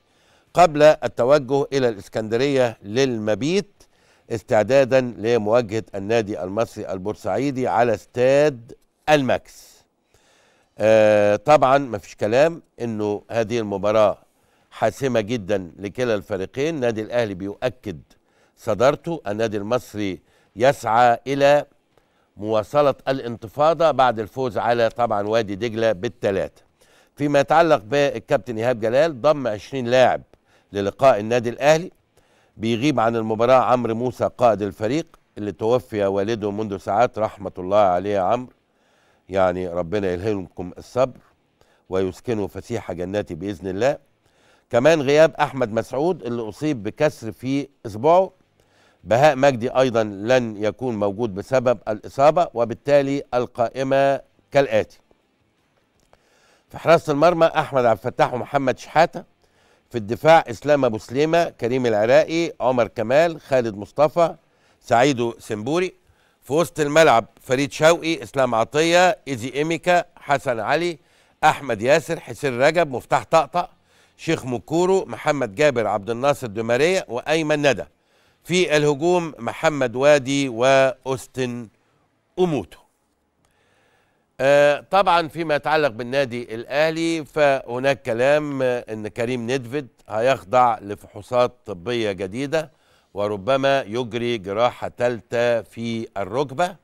قبل التوجه إلى الإسكندرية للمبيت استعدادا لمواجهة النادي المصري البورسعيدي على استاد الماكس آه طبعا ما فيش كلام انه هذه المباراه حاسمه جدا لكلا الفريقين نادي الاهلي بيؤكد صدارته النادي المصري يسعى الى مواصله الانتفاضه بعد الفوز على طبعا وادي دجله بالثلاثه فيما يتعلق بالكابتن ايهاب جلال ضم 20 لاعب للقاء النادي الاهلي بيغيب عن المباراه عمرو موسى قائد الفريق اللي توفي والده منذ ساعات رحمه الله عليه يا عمرو يعني ربنا يلهمكم الصبر ويسكنوا فسيح جناتي باذن الله كمان غياب احمد مسعود اللي اصيب بكسر في اصبعه بهاء مجدي ايضا لن يكون موجود بسبب الاصابه وبالتالي القائمه كالاتي في حراسه المرمى احمد عبد الفتاح ومحمد شحاته في الدفاع اسلام ابو سليمه كريم العراقي عمر كمال خالد مصطفى سعيدو سمبوري في وسط الملعب فريد شوقي اسلام عطيه ايزي ايميكا حسن علي احمد ياسر حسين رجب مفتاح طقطق شيخ مكورو محمد جابر عبد الناصر دمارية وايمن ندى في الهجوم محمد وادي واوستن اموتو آه طبعا فيما يتعلق بالنادي الاهلي فهناك كلام آه، ان كريم ندفد هيخضع لفحوصات طبيه جديده وربما يجري جراحة ثالثة في الركبة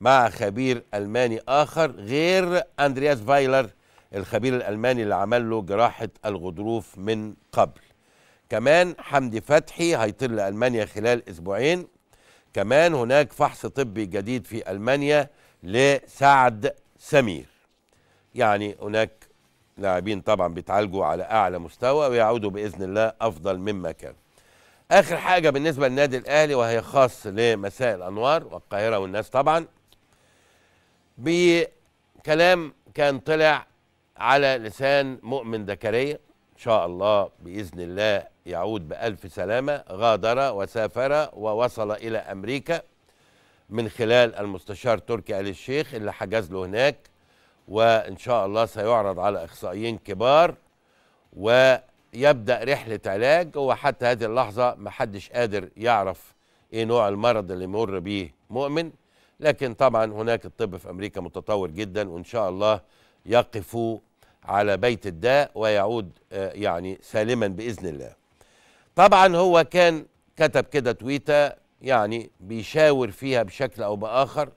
مع خبير ألماني آخر غير أندرياس فايلر الخبير الألماني اللي عمل له جراحة الغضروف من قبل كمان حمدي فتحي هيطل لألمانيا خلال أسبوعين كمان هناك فحص طبي جديد في ألمانيا لسعد سمير يعني هناك لاعبين طبعا بيتعالجوا على أعلى مستوى ويعودوا بإذن الله أفضل مما كانوا اخر حاجه بالنسبه للنادي الاهلي وهي خاص لمساء الانوار والقاهره والناس طبعا بكلام كان طلع على لسان مؤمن زكريا ان شاء الله باذن الله يعود بالف سلامه غادر وسافر ووصل الى امريكا من خلال المستشار تركي ال الشيخ اللي حجز له هناك وان شاء الله سيعرض على اخصائيين كبار و يبدأ رحلة علاج وحتى هذه اللحظة محدش قادر يعرف ايه نوع المرض اللي مر بيه مؤمن لكن طبعا هناك الطب في أمريكا متطور جدا وإن شاء الله يقف على بيت الداء ويعود آه، يعني سالما بإذن الله طبعا هو كان كتب كده تويتة يعني بيشاور فيها بشكل أو بآخر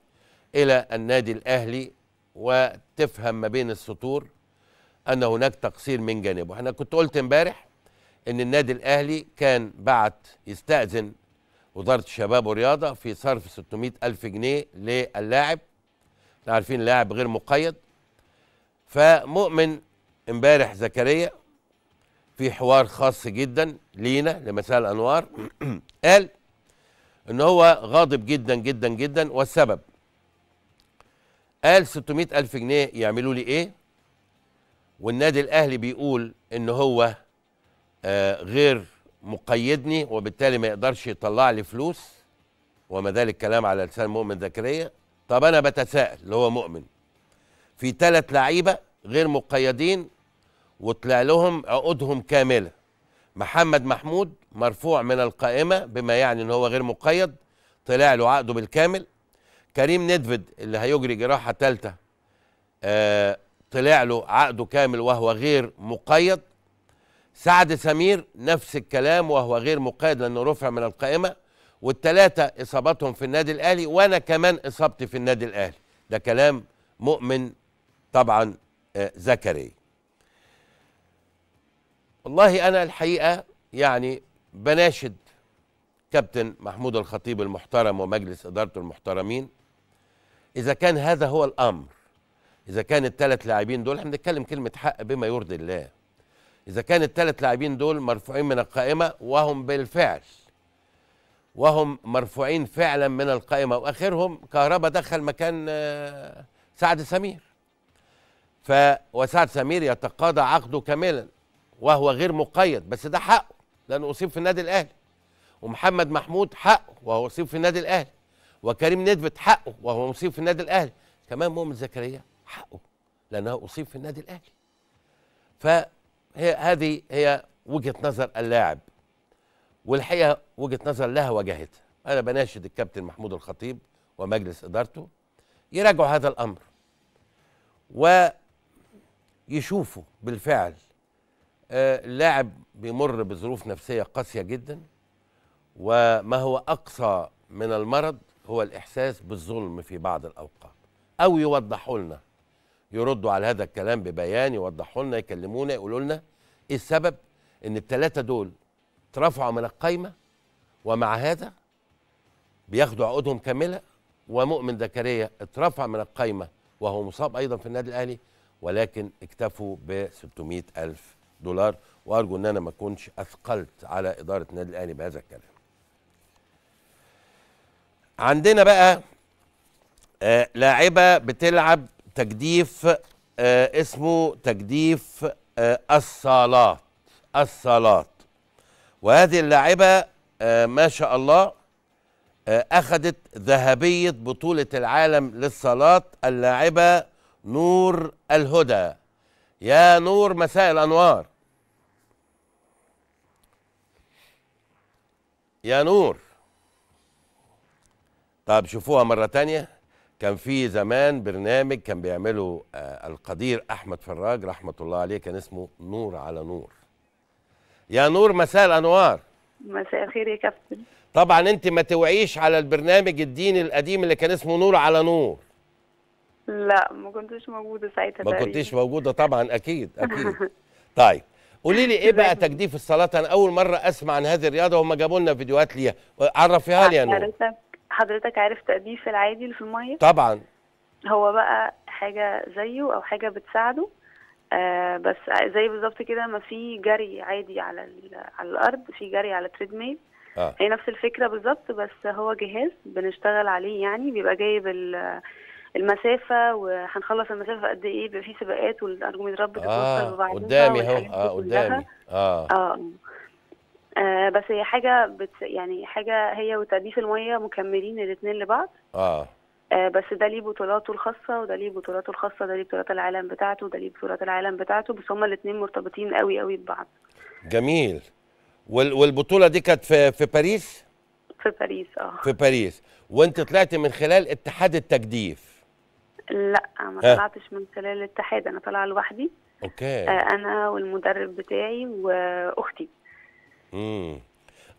إلى النادي الأهلي وتفهم ما بين السطور ان هناك تقصير من جانبه انا كنت قلت امبارح ان النادي الاهلي كان بعت يستاذن وزاره الشباب والرياضه في صرف 600 الف جنيه للاعب عارفين اللاعب غير مقيد فمؤمن امبارح زكريا في حوار خاص جدا لينا لمساء الانوار قال ان هو غاضب جدا جدا جدا والسبب قال 600 الف جنيه يعملوا لي ايه والنادي الاهلي بيقول ان هو آه غير مقيدني وبالتالي ما يقدرش يطلع لي فلوس وما ذلك كلام على لسان مؤمن زكريا طب انا بتساءل اللي هو مؤمن في ثلاث لعيبه غير مقيدين وطلع لهم عقودهم كامله محمد محمود مرفوع من القائمه بما يعني ان هو غير مقيد طلع له عقده بالكامل كريم ندفد اللي هيجري جراحه ثالثه آه طلع له عقده كامل وهو غير مقيد سعد سمير نفس الكلام وهو غير مقيد لانه رفع من القائمه والثلاثه اصابتهم في النادي الاهلي وانا كمان اصابتي في النادي الاهلي ده كلام مؤمن طبعا آه، زكريا والله انا الحقيقه يعني بناشد كابتن محمود الخطيب المحترم ومجلس ادارته المحترمين اذا كان هذا هو الامر اذا كان الثلاث لاعبين دول احنا بنتكلم كلمه حق بما يرضي الله اذا كان الثلاث لاعبين دول مرفوعين من القائمه وهم بالفعل وهم مرفوعين فعلا من القائمه واخرهم كهربا دخل مكان آه، سعد سمير ف وسعد سمير يتقاضى عقده كاملا وهو غير مقيد بس ده حقه لانه اصيب في النادي الاهلي ومحمد محمود حقه وهو اصيب في النادي الاهلي وكريم ندفت حقه وهو مصيب في النادي الاهلي كمان مؤمن زكريا حقه لأنه أصيب في النادي الأهلي فهي هذه هي وجهة نظر اللاعب والحقيقة وجهة نظر لها وجهتها أنا بناشد الكابتن محمود الخطيب ومجلس إدارته يراجعوا هذا الأمر ويشوفوا بالفعل آه، اللاعب بيمر بظروف نفسية قاسية جدا وما هو أقصى من المرض هو الإحساس بالظلم في بعض الأوقات أو يوضحوا لنا يردوا على هذا الكلام ببيان يوضحوا لنا يكلمونا يقولوا لنا ايه السبب ان الثلاثه دول اترفعوا من القايمه ومع هذا بياخدوا عقودهم كامله ومؤمن زكريا اترفع من القايمه وهو مصاب ايضا في النادي الاهلي ولكن اكتفوا ب الف دولار وارجو ان انا ما اكونش اثقلت على اداره النادي الاهلي بهذا الكلام عندنا بقى آه لاعبه بتلعب تجديف آه اسمه تجديف آه الصالات الصالات وهذه اللاعبة آه ما شاء الله آه، أخذت ذهبية بطولة العالم للصالات اللاعبة نور الهدى يا نور مساء الأنوار يا نور طب شوفوها مرة ثانيه كان في زمان برنامج كان بيعمله آه، القدير احمد فراج رحمه الله عليه كان اسمه نور على نور يا نور مساء الانوار مساء الخير يا كابتن طبعا انت ما توعيش على البرنامج الديني القديم اللي كان اسمه نور على نور لا ما كنتش موجوده ساعتها ما كنتش موجوده طبعا اكيد اكيد طيب قولي لي ايه بقى تجديف الصلاه انا اول مره اسمع عن هذه الرياضه وهم جابوا لنا فيديوهات ليها عرفيها لي يا نور حضرتك عارف تأديف العادي اللي في الميه طبعا هو بقى حاجه زيه او حاجه بتساعده آه بس زي بالظبط كده ما في جري عادي على على الارض في جري على تريد ميل آه. هي نفس الفكره بالظبط بس هو جهاز بنشتغل عليه يعني بيبقى جايب المسافه وهنخلص المسافه قد ايه بيبقى في سباقات والارجوميد رب بتوصل آه. وبعدين قدامي اهو اه قدامي اه اه آه بس هي حاجه بت يعني حاجه هي وتقديس الميه مكملين الاثنين لبعض آه. اه بس ده ليه بطولاته الخاصة وده ليه بطولاته الخاصة ده ليه بطولات العالم بتاعته وده ليه بطولات العالم بتاعته بس هما الاثنين مرتبطين قوي قوي ببعض جميل وال والبطولة دي كانت في في باريس؟ في باريس اه في باريس وانت طلعت من خلال اتحاد التجديف لا ما طلعتش من خلال الاتحاد انا طالعة لوحدي اوكي آه انا والمدرب بتاعي واختي امم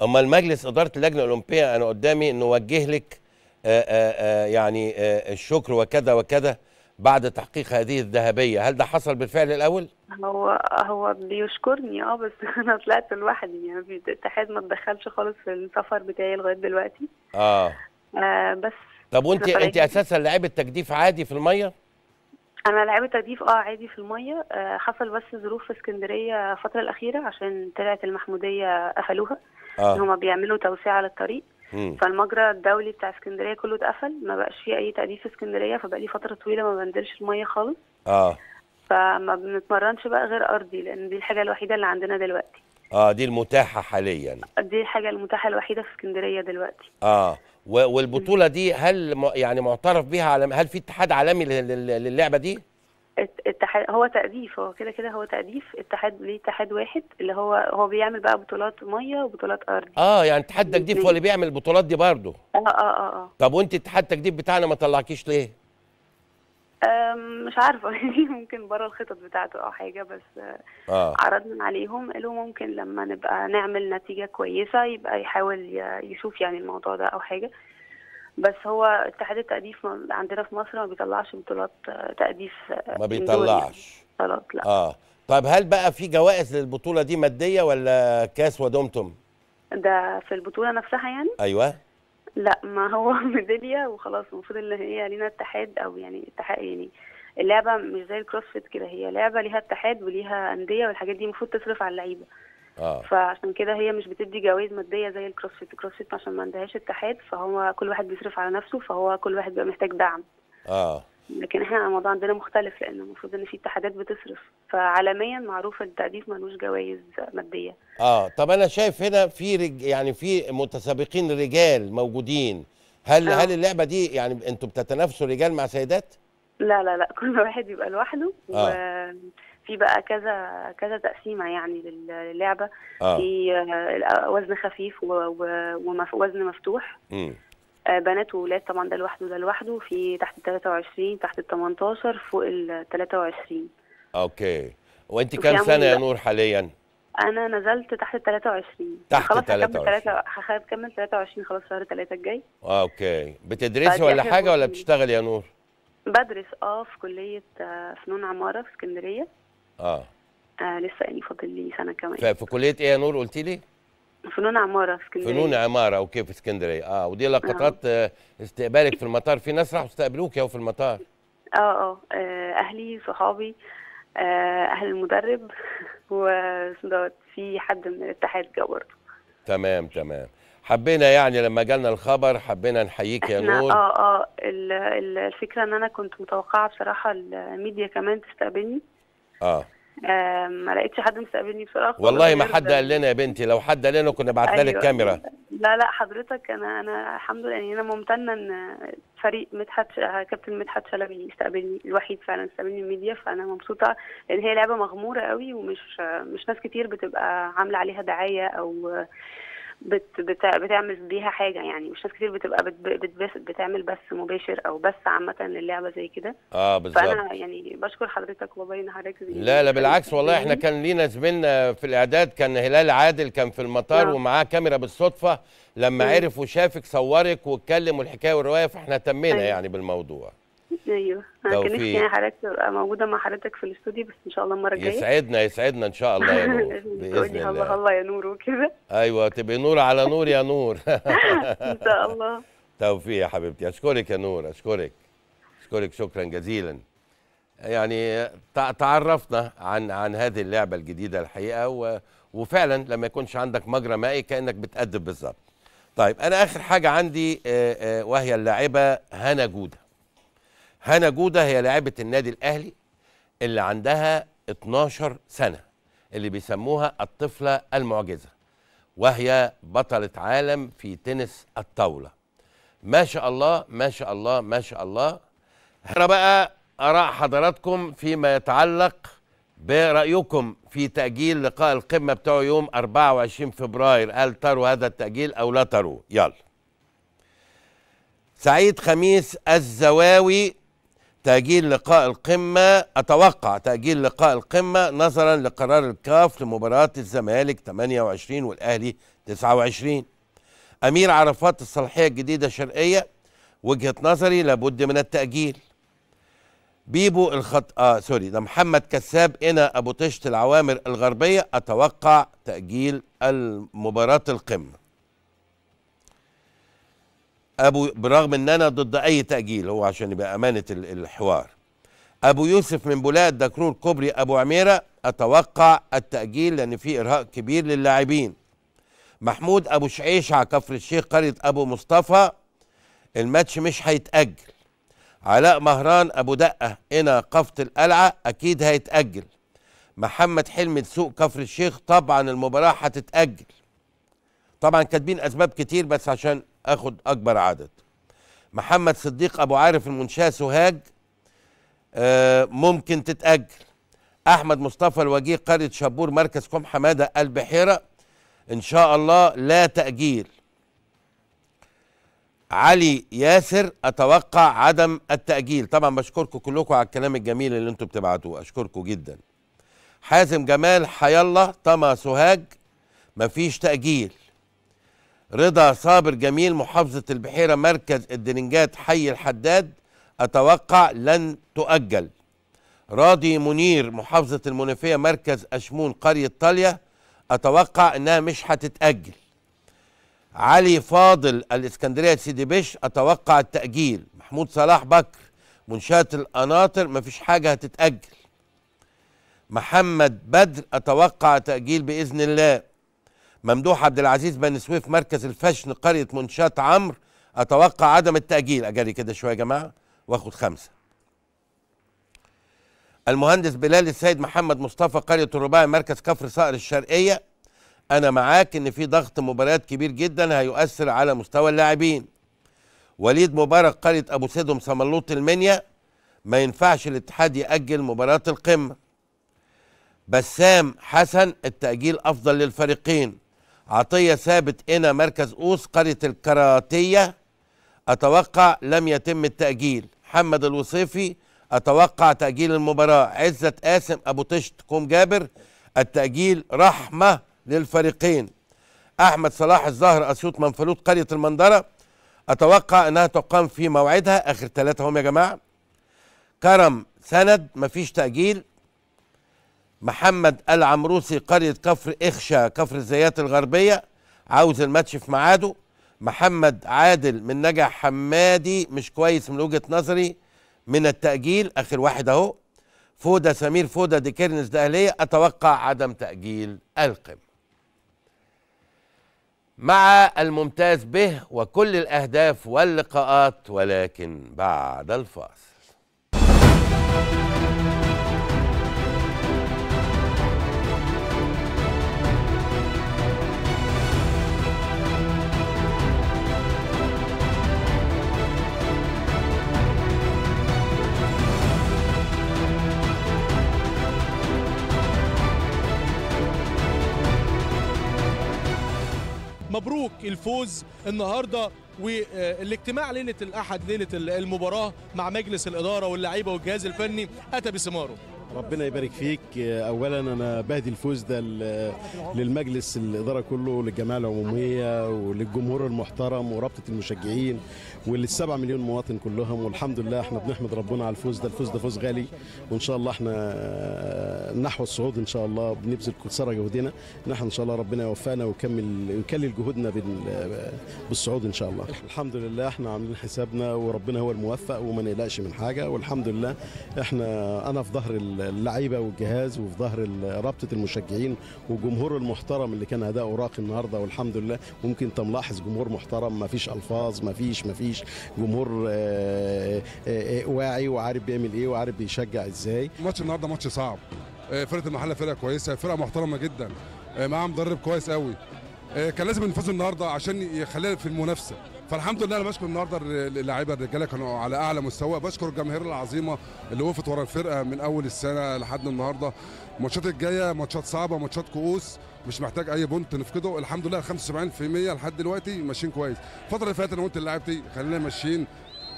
اما المجلس اداره اللجنه الاولمبيه انا قدامي انه وجه لك آآ آه، آآ آه، آه، يعني آآ الشكر وكذا وكذا بعد تحقيق هذه الذهبيه هل ده حصل بالفعل الاول هو هو بيشكرني اه بس انا طلعت لوحدي يعني الاتحاد ما اتدخلش خالص في السفر بتاعي لغايه دلوقتي اه, آه بس طب وانت انت اساسا لعيبه تجديف عادي في الميه انا لعبت تجديف اه عادي في الميه آه، حصل بس ظروف في اسكندريه الفتره الاخيره عشان طلعت المحموديه قفلوها آه. هما بيعملوا توسيع على الطريق مم. فالمجرى الدولي بتاع اسكندريه كله اتقفل ما بقاش فيه اي تجديف في اسكندريه فبقى لي فتره طويله ما بنزلش الميه خالص اه فما بنتمرنش بقى غير ارضي لان دي الحاجه الوحيده اللي عندنا دلوقتي اه دي المتاحه حاليا دي الحاجه المتاحه الوحيده في اسكندريه دلوقتي اه والبطوله دي هل يعني معترف بها على هل في اتحاد عالمي للعبه دي؟ اتحاد هو تأديف هو كده كده هو تأديف اتحاد ليه اتحاد واحد اللي هو هو بيعمل بقى بطولات ميه وبطولات ارض اه يعني اتحاد تجديف هو اللي بيعمل البطولات دي برضه آه،, اه اه اه طب وانت اتحاد تجديف بتاعنا ما طلعكيش ليه؟ مش عارفه يعني ممكن بره الخطط بتاعته او حاجه بس آه. عرضنا عليهم قالوا ممكن لما نبقى نعمل نتيجه كويسه يبقى يحاول يشوف يعني الموضوع ده او حاجه بس هو اتحاد التأديف عندنا في مصر ما بيطلعش بطولات آه، تأديف آه، ما بيطلعش بطولات لا اه طب هل بقى في جوائز للبطوله دي ماديه ولا كاس ودمتم؟ ده في البطوله نفسها يعني؟ ايوه لا ما هو ميدالية وخلاص المفروض ان هي لينا اتحاد او يعني اتحاد يعني اللعبة مش زي الكروسفيت كده هي لعبة ليها اتحاد وليها أندية والحاجات دي المفروض تصرف على اللعيبة آه. فعشان كده هي مش بتدي جوائز ماديه زي الكروسفيت الكروسفيت عشان ما عندهاش اتحاد فهو كل واحد بيصرف على نفسه فهو كل واحد بيبقى محتاج دعم اه لكن احنا الموضوع عندنا مختلف لان المفروض ان في اتحادات بتصرف فعالميا معروف التأليف ملوش جوائز ماديه اه طب انا شايف هنا في رج... يعني في متسابقين رجال موجودين هل آه. هل اللعبه دي يعني انتوا بتتنافسوا رجال مع سيدات لا لا لا كل واحد بيبقى لوحده آه. وفي بقى كذا كذا تقسيمه يعني للعبه آه. في آه، وزن خفيف ووزن مفتوح م. آه، بنات وولاد طبعا ده لوحده ده لوحده في تحت ال 23 تحت ال 18 فوق ال 23 اوكي وانت كام سنه يا نور حاليا؟ انا نزلت تحت ال 23 تحت ال 23 هكمل 23 خلاص شهر 3 الجاي اوكي بتدرسي ولا حاجه ولا بتشتغلي يا نور؟ بدرس اه في كليه آه، فنون عماره في اسكندريه اه, آه لسه يعني فاضل لي سنه كمان في كليه ايه يا نور قلتي لي؟ فنون عماره في اسكندريه فنون عماره اوكي في اسكندريه اه ودي لقطات نعم. آه. استقبالك في المطار في ناس راحوا استقبلوك يا في المطار اه اه, آه، اهلي صحابي آه، اهل المدرب وسندوت في حد من الاتحاد جه برضه تمام تمام حبينا يعني لما جالنا الخبر حبينا نحييك يا نور اه اه الفكره ان انا كنت متوقعه بصراحه الميديا كمان تستقبلني اه ما لقيتش حد مستقبلني بصراحه والله ما حد قال لنا يا بنتي لو حد قال لنا كنا بعتنا أيوة. لك كاميرا لا لا حضرتك انا انا الحمد لله يعني انا ممتنه ان فريق مدحت كابتن مدحت شلبي استقبلني الوحيد فعلا استقبلني الميديا فانا مبسوطه لان هي لعبه مغموره قوي ومش مش ناس كتير بتبقى عامله عليها دعايه او بت بت بتعمل بيها حاجه يعني مش ناس كتير بتبقى بت بت بتعمل بث مباشر او بث عامه للعبه زي كده اه بالظبط فانا يعني بشكر حضرتك والله ان حضرتك لا لا بالعكس والله احنا كان لينا زميلنا في الاعداد كان هلال عادل كان في المطار نعم. ومعاه كاميرا بالصدفه لما عرف وشافك صورك واتكلم والحكايه والروايه فاحنا تمينا أيه. يعني بالموضوع ايوه انا كان نفسي يعني حضرتك تبقى موجوده مع حضرتك في الاستوديو بس ان شاء الله المره الجايه يسعدنا يسعدنا ان شاء الله يا نور باذن الله الله الله يا نور وكده ايوه تبقي نور على نور يا نور ان شاء الله توفيق يا حبيبتي اشكرك يا نور اشكرك اشكرك شكرا جزيلا يعني تعرفنا عن عن هذه اللعبه الجديده الحقيقه و وفعلا لما يكونش عندك مجرى مائي كانك بتأدب بالظبط طيب انا اخر حاجه عندي وهي اللاعبه هنا جوده هنا جوده هي لاعبه النادي الاهلي اللي عندها 12 سنه اللي بيسموها الطفله المعجزه وهي بطله عالم في تنس الطاوله ما شاء الله ما شاء الله ما شاء الله هنا بقى اراء حضراتكم فيما يتعلق برايكم في تاجيل لقاء القمه بتاعه يوم 24 فبراير هل تروا هذا التاجيل او لا تروا يلا سعيد خميس الزواوي تأجيل لقاء القمة أتوقع تأجيل لقاء القمة نظرا لقرار الكاف لمباراة الزمالك 28 والأهلي 29 أمير عرفات الصلاحية الجديدة الشرقية وجهة نظري لابد من التأجيل بيبو الخط آه سوري ده محمد كساب إنا أبو طشت العوامر الغربية أتوقع تأجيل المباراة القمة ابو برغم ان انا ضد اي تاجيل هو عشان يبقى امانه الحوار ابو يوسف من بولاد دكرور كوبري ابو عميره اتوقع التاجيل لان في ارهاق كبير للاعبين محمود ابو شعيش على كفر الشيخ قريه ابو مصطفى الماتش مش هيتاجل علاء مهران ابو دقه انا قفط القلعه اكيد هيتاجل محمد حلمي سوق كفر الشيخ طبعا المباراه هتتاجل طبعا كاتبين اسباب كتير بس عشان اخد اكبر عدد محمد صديق ابو عارف المنشاه سوهاج آه ممكن تتاجل احمد مصطفى الوجيه قريه شابور مركز كوم حماده البحيره ان شاء الله لا تاجيل علي ياسر اتوقع عدم التاجيل طبعا بشكركم كلكم على الكلام الجميل اللي انتم بتبعتوه اشكركم جدا حازم جمال حيالله طما سوهاج مفيش تاجيل رضا صابر جميل محافظة البحيرة مركز الدرنجات حي الحداد أتوقع لن تؤجل راضي منير محافظة المنوفية مركز أشمون قرية طالية أتوقع أنها مش هتتأجل علي فاضل الإسكندرية سيدي بش أتوقع التأجيل محمود صلاح بكر منشاة القناطر مفيش حاجة هتتأجل محمد بدر أتوقع تأجيل بإذن الله ممدوح عبد العزيز بن سويف مركز الفشن قريه منشات عمرو اتوقع عدم التاجيل اجري كده شويه يا جماعه واخد خمسه المهندس بلال السيد محمد مصطفى قريه الرباعي مركز كفر صقر الشرقيه انا معاك ان في ضغط مباريات كبير جدا هيؤثر على مستوى اللاعبين وليد مبارك قريه ابو سيدهم سملوط المنيا ما ينفعش الاتحاد ياجل مباراه القمه بسام حسن التاجيل افضل للفريقين عطية ثابت إنا مركز أوس قرية الكراتية أتوقع لم يتم التأجيل محمد الوصيفي أتوقع تأجيل المباراة عزة قاسم أبو طشت كوم جابر التأجيل رحمة للفريقين أحمد صلاح الظاهر أسيوط منفلوت قرية المندرة أتوقع أنها تقام في موعدها آخر ثلاثة هم يا جماعة كرم سند مفيش تأجيل محمد العمروسي قرية كفر إخشى كفر الزيات الغربية عاوز الماتش في ميعاده محمد عادل من نجع حمادي مش كويس من وجهة نظري من التأجيل آخر واحد أهو فودة سمير فودة دي كيرنس أهلية أتوقع عدم تأجيل القمة مع الممتاز به وكل الأهداف واللقاءات ولكن بعد الفاصل مبروك الفوز النهارده والاجتماع ليله الاحد ليله المباراه مع مجلس الاداره واللعيبه والجهاز الفني اتى بثماره ربنا يبارك فيك اولا انا بهدي الفوز ده للمجلس الاداره كله للجمعيه العموميه وللجمهور المحترم ورابطه المشجعين ولل7 مليون مواطن كلهم والحمد لله احنا بنحمد ربنا على الفوز ده الفوز ده فوز غالي وان شاء الله احنا آه، نحو الصعود ان شاء الله بنبذل قصارى جهودنا ان احنا ان شاء الله ربنا يوفقنا ويكمل يكلل جهودنا آه، بالصعود ان شاء الله الحمد لله احنا عاملين حسابنا وربنا هو الموفق وما نقلقش من حاجه والحمد لله احنا انا في ظهر اللعيبه والجهاز وفي ظهر رابطه المشجعين والجمهور المحترم اللي كان اداؤه راقي النهارده والحمد لله ممكن انت ملاحظ جمهور محترم ما فيش الفاظ ما فيش ما فيش جمهور آه، آه، آه، واعي وعارف بيعمل ايه وعارف بيشجع ازاي ماتش النهارده ماتش صعب فرقه المحله فرقه كويسه فرقه محترمه جدا معاها مدرب كويس قوي كان لازم نفوز النهارده عشان يخليها في المنافسه فالحمد لله انا بشكر النهارده اللعيبه الرجاله كانوا على اعلى مستوى بشكر الجماهير العظيمه اللي وقفت ورا الفرقه من اول السنه لحد النهارده الماتشات الجايه ماتشات صعبه ماتشات كؤوس مش محتاج اي بونت نفقده الحمد لله 75% لحد دلوقتي ماشيين كويس الفتره اللي فاتت انا قلت للاعيبتي خلينا ماشيين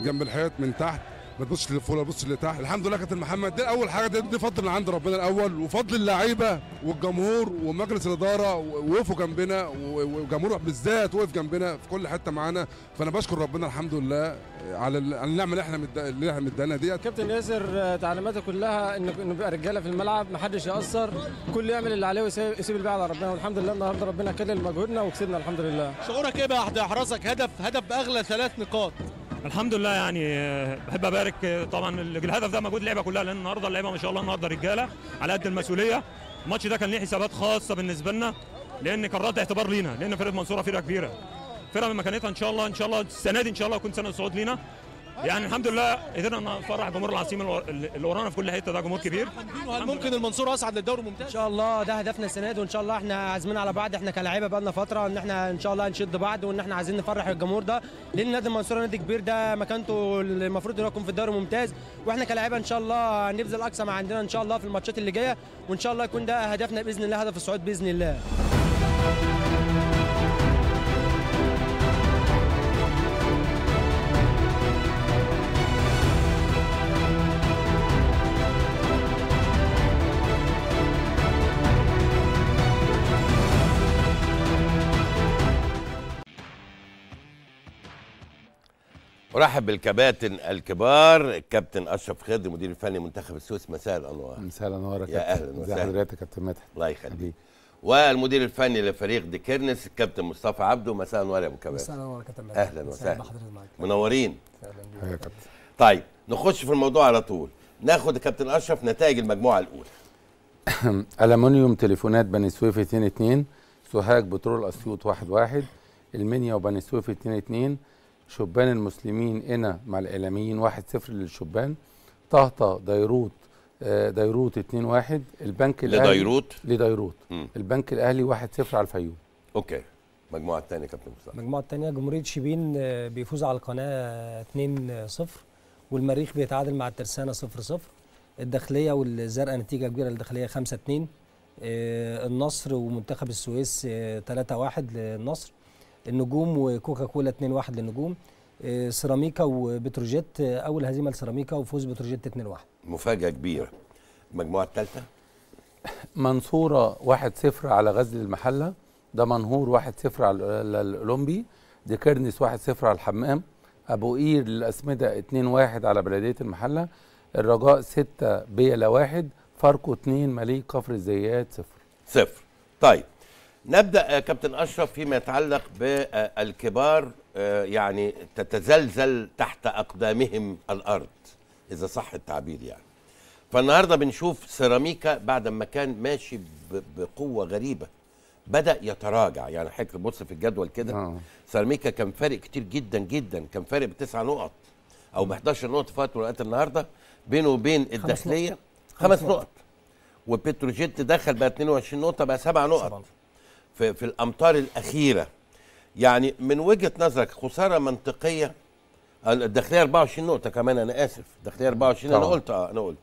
جنب الحيط من تحت ما تبصش لفوق ولا تبصش لتحت الحمد لله كابتن محمد دي اول حاجه دي فضل من عند ربنا الاول وفضل اللعيبه والجمهور ومجلس الاداره وقفوا جنبنا وجمهور بالذات وقف جنبنا في كل حته معانا فانا بشكر ربنا الحمد لله على النعمه اللي احنا اللي احنا مدانا ديت كابتن ياسر آه، تعليماته كلها ان نبقى رجاله في الملعب ما حدش ياثر كل يعمل اللي عليه ويسيب الباقي على ربنا والحمد لله النهارده ربنا كلل مجهودنا وكسبنا الحمد لله شعورك ايه بعد احرازك هدف هدف باغلى ثلاث نقاط الحمد لله يعني آه، بحب ابارك آه، طبعا الهدف ده مجهود اللعيبه كلها لان النهارده اللعيبه ما شاء الله النهارده رجاله على قد المسؤوليه الماتش ده كان ليه حسابات خاصه بالنسبه لنا لان كان رد اعتبار لينا لان فريق منصوره فرقه كبيره فرقه من مكانتها ان شاء الله ان شاء الله السنه دي ان شاء الله يكون سنه صعود لينا يعني الحمد لله قدرنا نفرح جمهور العاصمه اللي ورانا في كل حته ده جمهور كبير هل ممكن المنصوره اصعد للدوري الممتاز ان شاء الله ده هدفنا السنه دي وان شاء الله احنا عازمين على بعض احنا كلاعيبه بقى لنا فتره ان احنا ان شاء الله نشد بعض وان احنا عايزين نفرح الجمهور ده لان نادي المنصوره نادي كبير ده مكانته المفروض انه يكون في الدوري الممتاز واحنا كلاعيبه ان شاء الله هنبذل اقصى ما عندنا ان شاء الله في الماتشات اللي جايه وان شاء الله يكون ده هدفنا باذن الله هدف الصعود باذن الله ارحب بالكباتن الكبار الكابتن اشرف خضر المدير الفني منتخب السويس مساء الانوار مساء الانوار يا كابتن اهلا وسهلا حضرتك يا كابتن مدحت الله يخليك والمدير الفني لفريق كيرنس الكابتن مصطفى عبده مساء الانوار يا ابو كباتن مساء الانوار يا كابتن اهلا وسهلا منورين اهلا كابتن طيب نخش في الموضوع على طول ناخد كابتن اشرف نتائج المجموعه الاولى ألمنيوم تليفونات بني سويف 2 2 سوهاج بترول اسيوط 1 1 المنيا وبني سويف 2 2 شبان المسلمين هنا مع الاعلاميين 1-0 للشبان طهطا ديروت آه، ديروت 2-1 البنك الاهلي لديروت لديروت م. البنك الاهلي 1-0 على الفيوم اوكي المجموعه الثانيه كابتن مصطفى المجموعه الثانيه جمهوريه شبين آه، بيفوز على القناه 2-0 والمريخ بيتعادل مع الترسانه 0-0 الداخليه والزرقاء نتيجه كبيره للداخليه 5-2 آه، النصر ومنتخب السويس 3-1 للنصر النجوم وكوكا كولا 2-1 للنجوم آه، سيراميكا وبتروجيت آه، اول هزيمه لسيراميكا وفوز بتروجيت 2-1 مفاجاه كبيره المجموعه الثالثه منصوره 1-0 على غزل المحله ده منهور 1-0 على الاولمبي كيرنس 1-0 على الحمام ابو قير للاسمده 2-1 على بلديه المحله الرجاء 6 بيلا 1 فاركو 2 مليك كفر الزيات 0 0 طيب نبدا آه، كابتن اشرف فيما يتعلق بالكبار آه، يعني تتزلزل تحت اقدامهم الارض اذا صح التعبير يعني فالنهارده بنشوف سيراميكا بعد ما كان ماشي بقوه غريبه بدا يتراجع يعني حضرتك تبص في الجدول كده آه. سيراميكا كان فارق كتير جدا جدا كان فارق بتسع نقط او ب 11 نقطه فات وقت النهارده بينه وبين الداخليه خمس نقط, خمس نقط. وبتروجيت دخل بقى 22 نقطه بقى سبع نقط في, في الامطار الاخيره يعني من وجهه نظرك خساره منطقيه الداخليه 24 نقطه كمان انا اسف الداخليه 24 طبعا. انا قلت اه انا قلت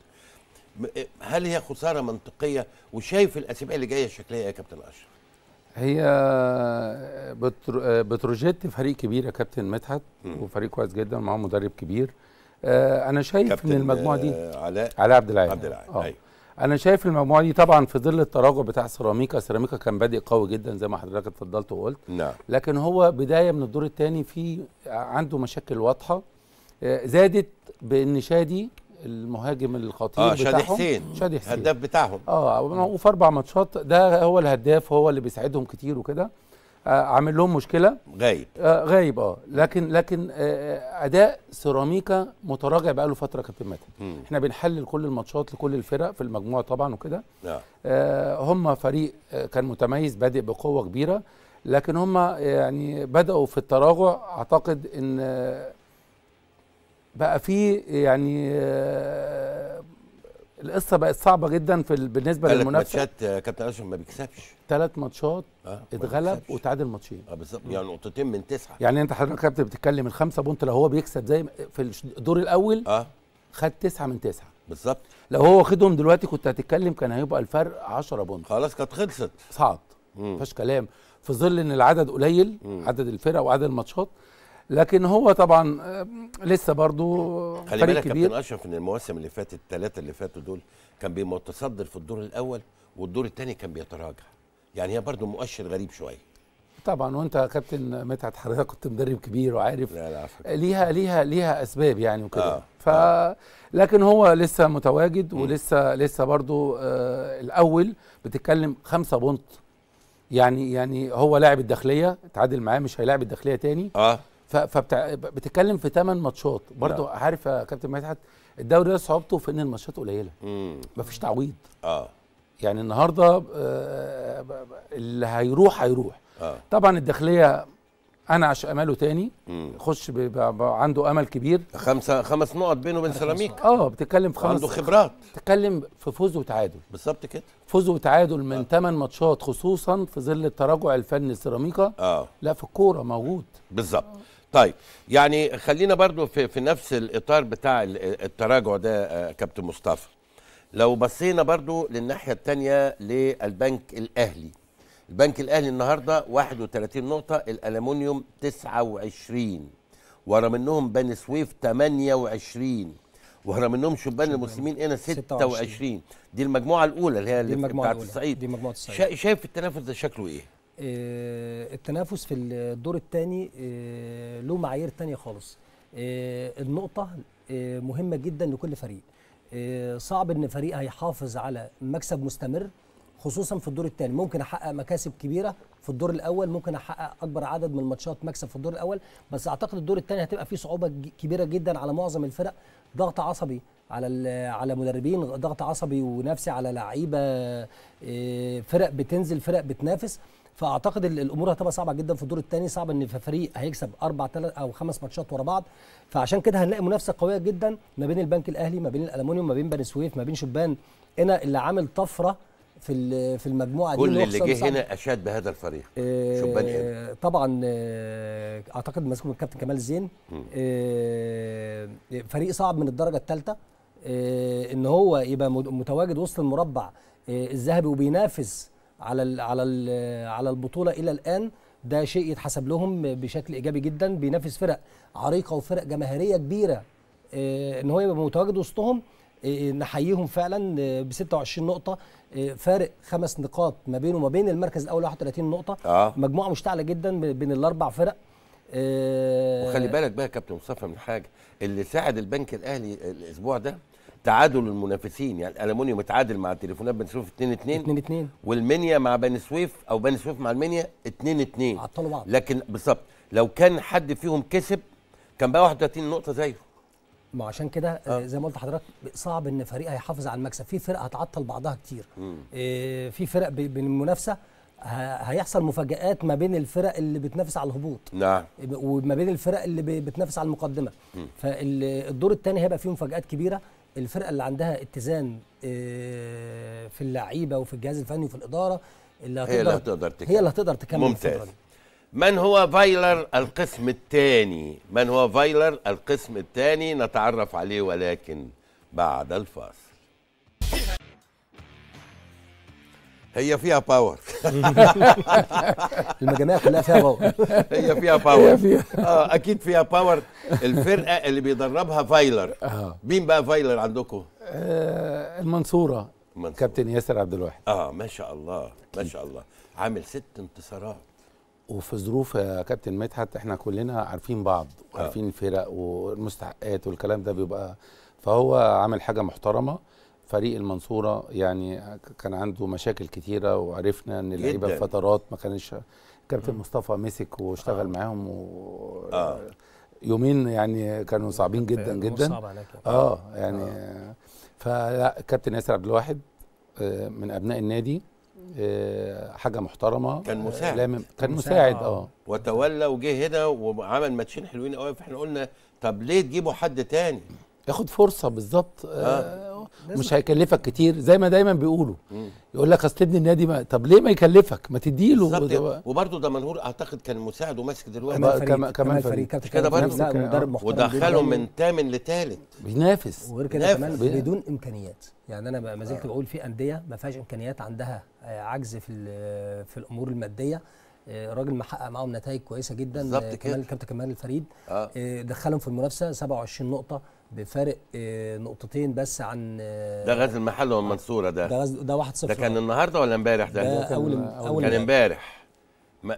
إيه، هل هي خساره منطقيه وشايف الاسابيع اللي جايه شكلها ايه يا كابتن اشرف هي آه، بتر... آه، بتروجيت فريق كبير يا كابتن مدحت وفريق كويس جدا ومعاه مدرب كبير آه، انا شايف ان المجموعه دي علاء علاء عبد العال عبد العال أيوه. انا شايف المجموعه دي طبعا في ظل التراجع بتاع سيراميكا سيراميكا كان بادئ قوي جدا زي ما حضرتك اتفضلت وقلت نعم. لكن هو بدايه من الدور الثاني في عنده مشاكل واضحه آه، زادت بان شادي المهاجم الخطير آه بتاعهم شادي حسين شادي حسين الهداف بتاعهم اه وفي اربع ماتشات ده هو الهداف هو اللي بيساعدهم كتير وكده آه، عامل لهم مشكله غايب آه غايب اه لكن لكن آه, آه، اداء سيراميكا متراجع بقى له فتره كابتن ماتن احنا بنحلل كل الماتشات لكل الفرق في المجموعه طبعا وكده نعم. آه هم فريق آه، كان متميز بادئ بقوه كبيره لكن هم يعني بداوا في التراجع اعتقد ان بقى في يعني القصه بقت صعبه جدا في بالنسبه للمنافسه ماتشات آه، كابتن اشرف ما بيكسبش ثلاث ماتشات آه اتغلب وتعادل ماتشين اه بالظبط يعني نقطتين من تسعه يعني انت حضرتك كابتن بتتكلم الخمسه بونت لو هو بيكسب زي في الدور الاول اه خد تسعه من تسعه بالظبط لو هو واخدهم دلوقتي كنت هتتكلم كان هيبقى الفرق 10 بونت خلاص كانت خلصت صعد ما فيهاش كلام في ظل ان العدد قليل مم. عدد الفرق وعدد الماتشات لكن هو طبعا آه، لسه برضه خلي بالك كابتن اشرف ان المواسم اللي فاتت الثلاثه اللي فاتوا دول كان بيبقى متصدر في الدور الاول والدور الثاني كان بيتراجع يعني هي برضه مؤشر غريب شويه طبعا وانت يا كابتن متعت حضرتك كنت مدرب كبير وعارف لا لا ليها ليها ليها اسباب يعني وكده آه. ف آه. لكن هو لسه متواجد ولسه لسه برضه آه الاول بتتكلم خمسة بونت يعني يعني هو لاعب الداخليه اتعادل معاه مش هيلاعب الداخليه تاني اه فبتتكلم في ثمان ماتشات برضه نعم. عارف يا كابتن مدحت الدوري ده صعوبته في ان الماتشات قليله مفيش تعويض اه يعني النهارده آه، اللي هيروح هيروح آه. طبعا الداخليه انا عشان اماله تاني خش عنده امل كبير خمسه خمس نقط بينه وبين سيراميكا اه بتتكلم في خمس عنده خبرات بتتكلم في فوز وتعادل بالظبط كده فوز وتعادل من آه. ماتشات خصوصا في ظل التراجع الفني سيراميكا اه لا في الكوره موجود بالظبط طيب يعني خلينا برضو في, في نفس الاطار بتاع التراجع ده آه، كابتن مصطفى لو بصينا برضو للناحيه الثانيه للبنك الاهلي البنك الاهلي النهارده 31 نقطه الألمونيوم 29 ورا منهم بني سويف 28 ورا منهم شبان المسلمين هنا 26 دي المجموعه الاولى اللي هي اللي بتاعت الصعيد دي مجموعه الصعيد شايف التنافس ده شكله ايه؟ آه، التنافس في الدور الثاني آه، له معايير ثانيه خالص آه، النقطه مهمه جدا لكل فريق صعب ان فريق هيحافظ على مكسب مستمر خصوصا في الدور الثاني ممكن احقق مكاسب كبيره في الدور الاول ممكن احقق اكبر عدد من الماتشات مكسب في الدور الاول بس اعتقد الدور الثاني هتبقى فيه صعوبه كبيره جدا على معظم الفرق ضغط عصبي على على مدربين ضغط عصبي ونفسي على لعيبه آه، فرق بتنزل فرق بتنافس فاعتقد الامور هتبقى صعبه جدا في الدور الثاني صعب ان فريق هيكسب اربع ثلاث او خمس ماتشات ورا بعض فعشان كده هنلاقي منافسه قويه جدا ما بين البنك الاهلي ما بين الالومنيوم ما بين بني سويف ما بين شبان هنا اللي عامل طفره في في المجموعه دي كل اللي جه هنا اشاد بهذا الفريق آه، شبان هنا طبعا آه، اعتقد مسكون الكابتن كمال زين فريق صعب من الدرجه الثالثه آه، ان هو يبقى متواجد وسط المربع آه، الذهبي وبينافس على الـ على الـ على البطوله الى الان ده شيء يتحسب لهم بشكل ايجابي جدا بينافس فرق عريقه وفرق جماهيريه كبيره آه، ان هو يبقى متواجد وسطهم نحييهم فعلا ب 26 نقطة فارق خمس نقاط ما بينه وما بين المركز الأول 31 نقطة آه. مجموعة مشتعلة جدا بين الأربع فرق وخلي بالك بقى يا كابتن مصطفى من حاجة اللي ساعد البنك الأهلي الأسبوع ده تعادل المنافسين يعني الالومنيوم اتعادل مع التليفونات بني سويف 2 2 2 2 والمنيا مع بني سويف او بني سويف مع المنيا 2 2 عطلوا بعض لكن بالظبط لو كان حد فيهم كسب كان بقى 31 نقطه زيه ما عشان كده آه،, آه. زي ما قلت لحضرتك صعب ان فريق هيحافظ على المكسب في فرق هتعطل بعضها كتير إيه في فرق بالمنافسه هيحصل مفاجآت ما بين الفرق اللي بتنافس على الهبوط نعم وما بين الفرق اللي بتنافس على المقدمه فالدور الثاني هيبقى فيه مفاجآت كبيره الفرقه اللي عندها اتزان آه، في اللعيبه وفي الجهاز الفني وفي الاداره اللي هي اللي هتقدر تكمل هي اللي هتقدر تكمل ممتاز من هو فايلر القسم الثاني من هو فايلر القسم الثاني نتعرف عليه ولكن بعد الفاصل هي فيها باور المجاميع كلها فيها باور هي فيها باور هي فيها. اه اكيد فيها باور الفرقه اللي بيدربها فايلر آه. مين بقى فايلر عندكم آه المنصوره منصورة. كابتن ياسر عبد الواحد اه ما شاء الله ما شاء الله عامل ست انتصارات وفي ظروف يا كابتن مدحت احنا كلنا عارفين بعض وعارفين آه. الفرق والمستحقات والكلام ده بيبقى فهو عامل حاجه محترمه فريق المنصوره يعني كان عنده مشاكل كتيره وعرفنا ان اللعيبه فترات ما كانش كابتن مصطفى مسك واشتغل آه. معاهم و... آه. يومين يعني كانوا صعبين جدا جدا صعب عليك اه يعني آه. فلا كابتن ياسر عبد الواحد آه، من ابناء النادي آه، حاجه محترمه كان آه، مساعد كان مساعد اه وتولى وجه هنا وعمل ماتشين حلوين قوي فاحنا قلنا طب ليه تجيبوا حد تاني ياخد فرصه بالظبط آه. مش هيكلفك كتير زي ما دايما بيقولوا يقول لك اصل ابن النادي ما طب ليه ما يكلفك ما تديله وبرده ده منهور اعتقد كان مساعد وماسك دلوقتي كمان فريق كمان, كمان فريق كابتن كده برضه مدرب محترم ودخله من ثامن لثالث بينافس وغير كده كمان بدون امكانيات يعني انا ما زلت بقول في انديه ما فيهاش امكانيات عندها آه، عجز في في الامور الماديه آه، راجل محقق معاهم نتائج كويسه جدا آه، كمان كده كابتن كمال الفريد آه. دخلهم في المنافسه 27 نقطه بفارق آه، نقطتين بس عن آه، ده غزل المحل والمنصوره ده ده, غزل ده 1 0 ده كان النهارده ولا امبارح ده؟ ده اول اول كان امبارح آه،,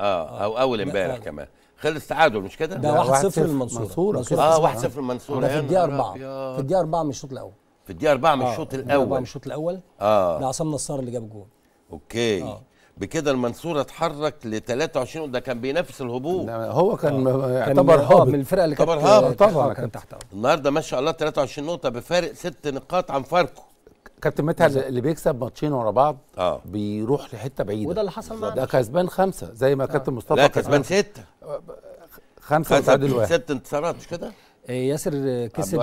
اه او اول امبارح كمان خلص تعادل مش كده؟ ده 1 0 للمنصوره اه 1 0 للمنصوره ده في الدقيقه 4 في الدقيقه 4 من الشوط الاول في الدقيقه 4 من الشوط الاول 4 من الشوط الاول اه ده عصام نصار اللي جاب جول اوكي بكده المنصوره اتحرك ل 23 ده كان بينافس الهبوط هو كان آه. يعتبر هابط آه، من الفرقه اللي كانت اه طبعا كانت تحت النهارده ما شاء الله 23 نقطه بفارق ست نقاط عن فاركو كابتن متعب اللي بيكسب ماتشين ورا بعض آه. بيروح لحته بعيده وده اللي حصل معانا ده كسبان خمسه زي ما آه. كابتن مصطفى لا كسبان سته خمسه وتعادل واحد ست انتصارات مش كده؟ ياسر كسب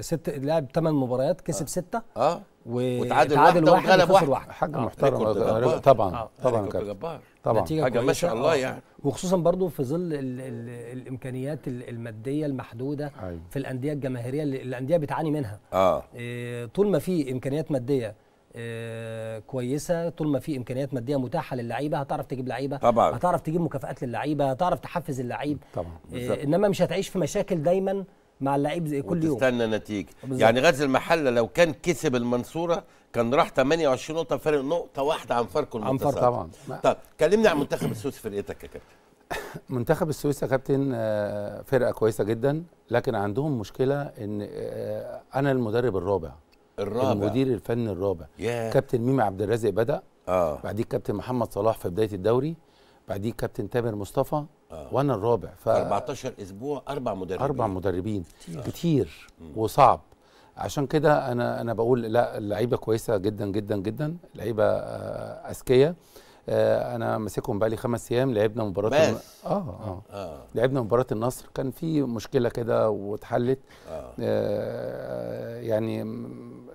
ست لاعب ثمان مباريات كسب سته اه وتعادل واحد وغلب واحد حاجه آه، محترمه آه، طبعا آه، طبعا جبار طبعا حاجه ما شاء الله يعني وخصوصا برضو في ظل الـ الـ الامكانيات الماديه المحدوده أيوه. في الانديه الجماهيريه اللي الانديه بتعاني منها اه إيه طول ما في امكانيات ماديه إيه كويسه طول ما في امكانيات ماديه متاحه للعيبه هتعرف تجيب لعيبه طبعا هتعرف تجيب مكافئات للعيبه هتعرف تحفز اللعيب طبعا إيه انما مش هتعيش في مشاكل دايما مع اللعيب زي كل يوم وتستنى نتيجه بالزبط. يعني غزل المحله لو كان كسب المنصوره كان راح 28 نقطه فارق نقطه واحده عن فرق المنتخب عن فرق طبعا طب كلمني عن منتخب السويس فرقتك يا كابتن منتخب السويس يا كابتن آه، فرقه كويسه جدا لكن عندهم مشكله ان آه، انا المدرب الرابع الرابع المدير الفني الرابع yeah. كابتن ميمي عبد الرازق بدا اه بعديه كابتن محمد صلاح في بدايه الدوري بعديه كابتن تامر مصطفى آه. وانا الرابع ف 14 اسبوع اربع مدربين اربع مدربين آه. كتير م. وصعب عشان كده انا انا بقول لا اللعيبه كويسه جدا جدا جدا لعيبه آه، اذكياء آه آه، انا ماسكهم بقى لي خمس ايام لعبنا مباراه بس. الم... آه, آه. اه لعبنا مباراه النصر كان في مشكله كده واتحلت آه. آه يعني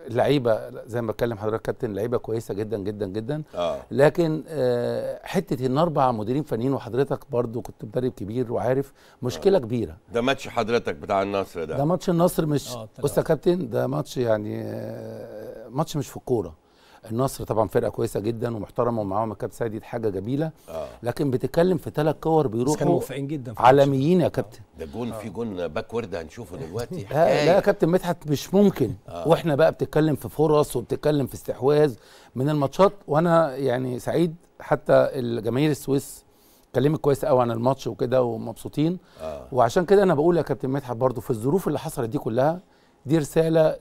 اللعيبه زي ما بتكلم حضرتك كابتن لعيبه كويسه جدا جدا جدا آه. لكن آه حته ان اربع مديرين فنيين وحضرتك برضو كنت مدرب كبير وعارف مشكله آه. كبيره ده ماتش حضرتك بتاع النصر ده ده ماتش النصر مش آه، بص آه يا كابتن ده ماتش يعني آه ماتش مش في الكوره النصر طبعا فرقه كويسه جدا ومحترمه ومعاهم الكابتن سيد حاجه جميله آه. لكن بتتكلم في ثلاث كور بيروحوا كانوا جدا عالميين يا كابتن ده جون في جون باك ورد هنشوفه دلوقتي لا يا كابتن مدحت مش ممكن آه. واحنا بقى بتتكلم في فرص وبتتكلم في استحواذ من الماتشات وانا يعني سعيد حتى الجماهير السويس اتكلمت كويس قوي عن الماتش وكده ومبسوطين آه. وعشان كده انا بقول يا كابتن مدحت برضو في الظروف اللي حصلت دي كلها دي رساله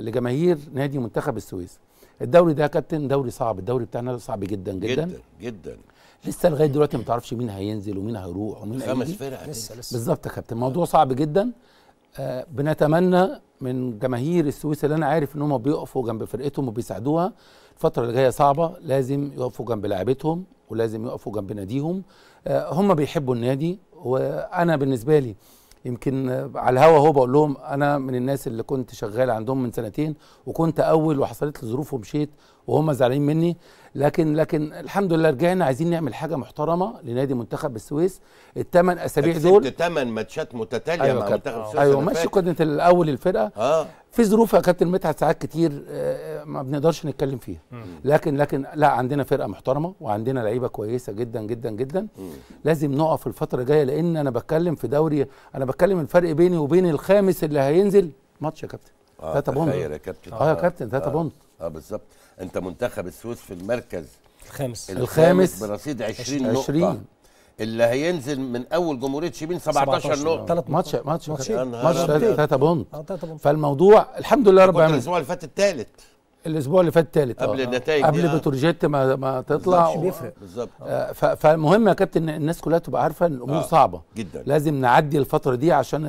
لجماهير نادي منتخب السويس الدوري ده يا كابتن دوري صعب الدوري بتاعنا صعب جدا جدا جدا جدا لسه لغايه دلوقتي ما تعرفش مين هينزل ومين هيروح ومين خمس فرق لسه لسه بالظبط يا كابتن الموضوع صعب جدا آه بنتمنى من جماهير السويس اللي انا عارف ان هم بيقفوا جنب فرقتهم وبيساعدوها الفتره اللي جايه صعبه لازم يقفوا جنب لاعبتهم ولازم يقفوا جنب ناديهم آه هم بيحبوا النادي وانا بالنسبه لي يمكن على الهوا هو بقول لهم انا من الناس اللي كنت شغال عندهم من سنتين وكنت اول وحصلت لي ظروف ومشيت وهم زعلانين مني لكن لكن الحمد لله رجعنا عايزين نعمل حاجه محترمه لنادي منتخب السويس الثمان اسابيع دول ثمان ماتشات متتاليه أيوة مع منتخب السويس ايوه ماشي كنت الاول الفرقه آه. في ظروف يا كابتن مدحت ساعات كتير آه، ما بنقدرش نتكلم فيها لكن لكن لا عندنا فرقه محترمه وعندنا لعيبه كويسه جدا جدا جدا مم. لازم نقف الفتره الجايه لان انا بتكلم في دوري انا بتكلم الفرق بيني وبين الخامس اللي هينزل ماتش يا كابتن ثلاثة آه، بونت اه يا كابتن اه يا كابتن ثلاثة آه. بونت اه بالظبط انت منتخب السويس في المركز الخامس الخامس برصيد 20 نقطه 20 اللي هينزل من اول جمهوريه شبين 17, نقطه ثلاث ماتش ماتش ماتش ثلاثه آه، بونت فالموضوع الحمد لله رب العالمين الاسبوع اللي فات الثالث الاسبوع اللي فات الثالث قبل آه. النتائج قبل يعني. بتروجيت ما ما تطلع مش بيفرق بالظبط آه، فالمهم يا كابتن الناس كلها تبقى عارفه ان الامور صعبه جدا لازم نعدي الفتره دي عشان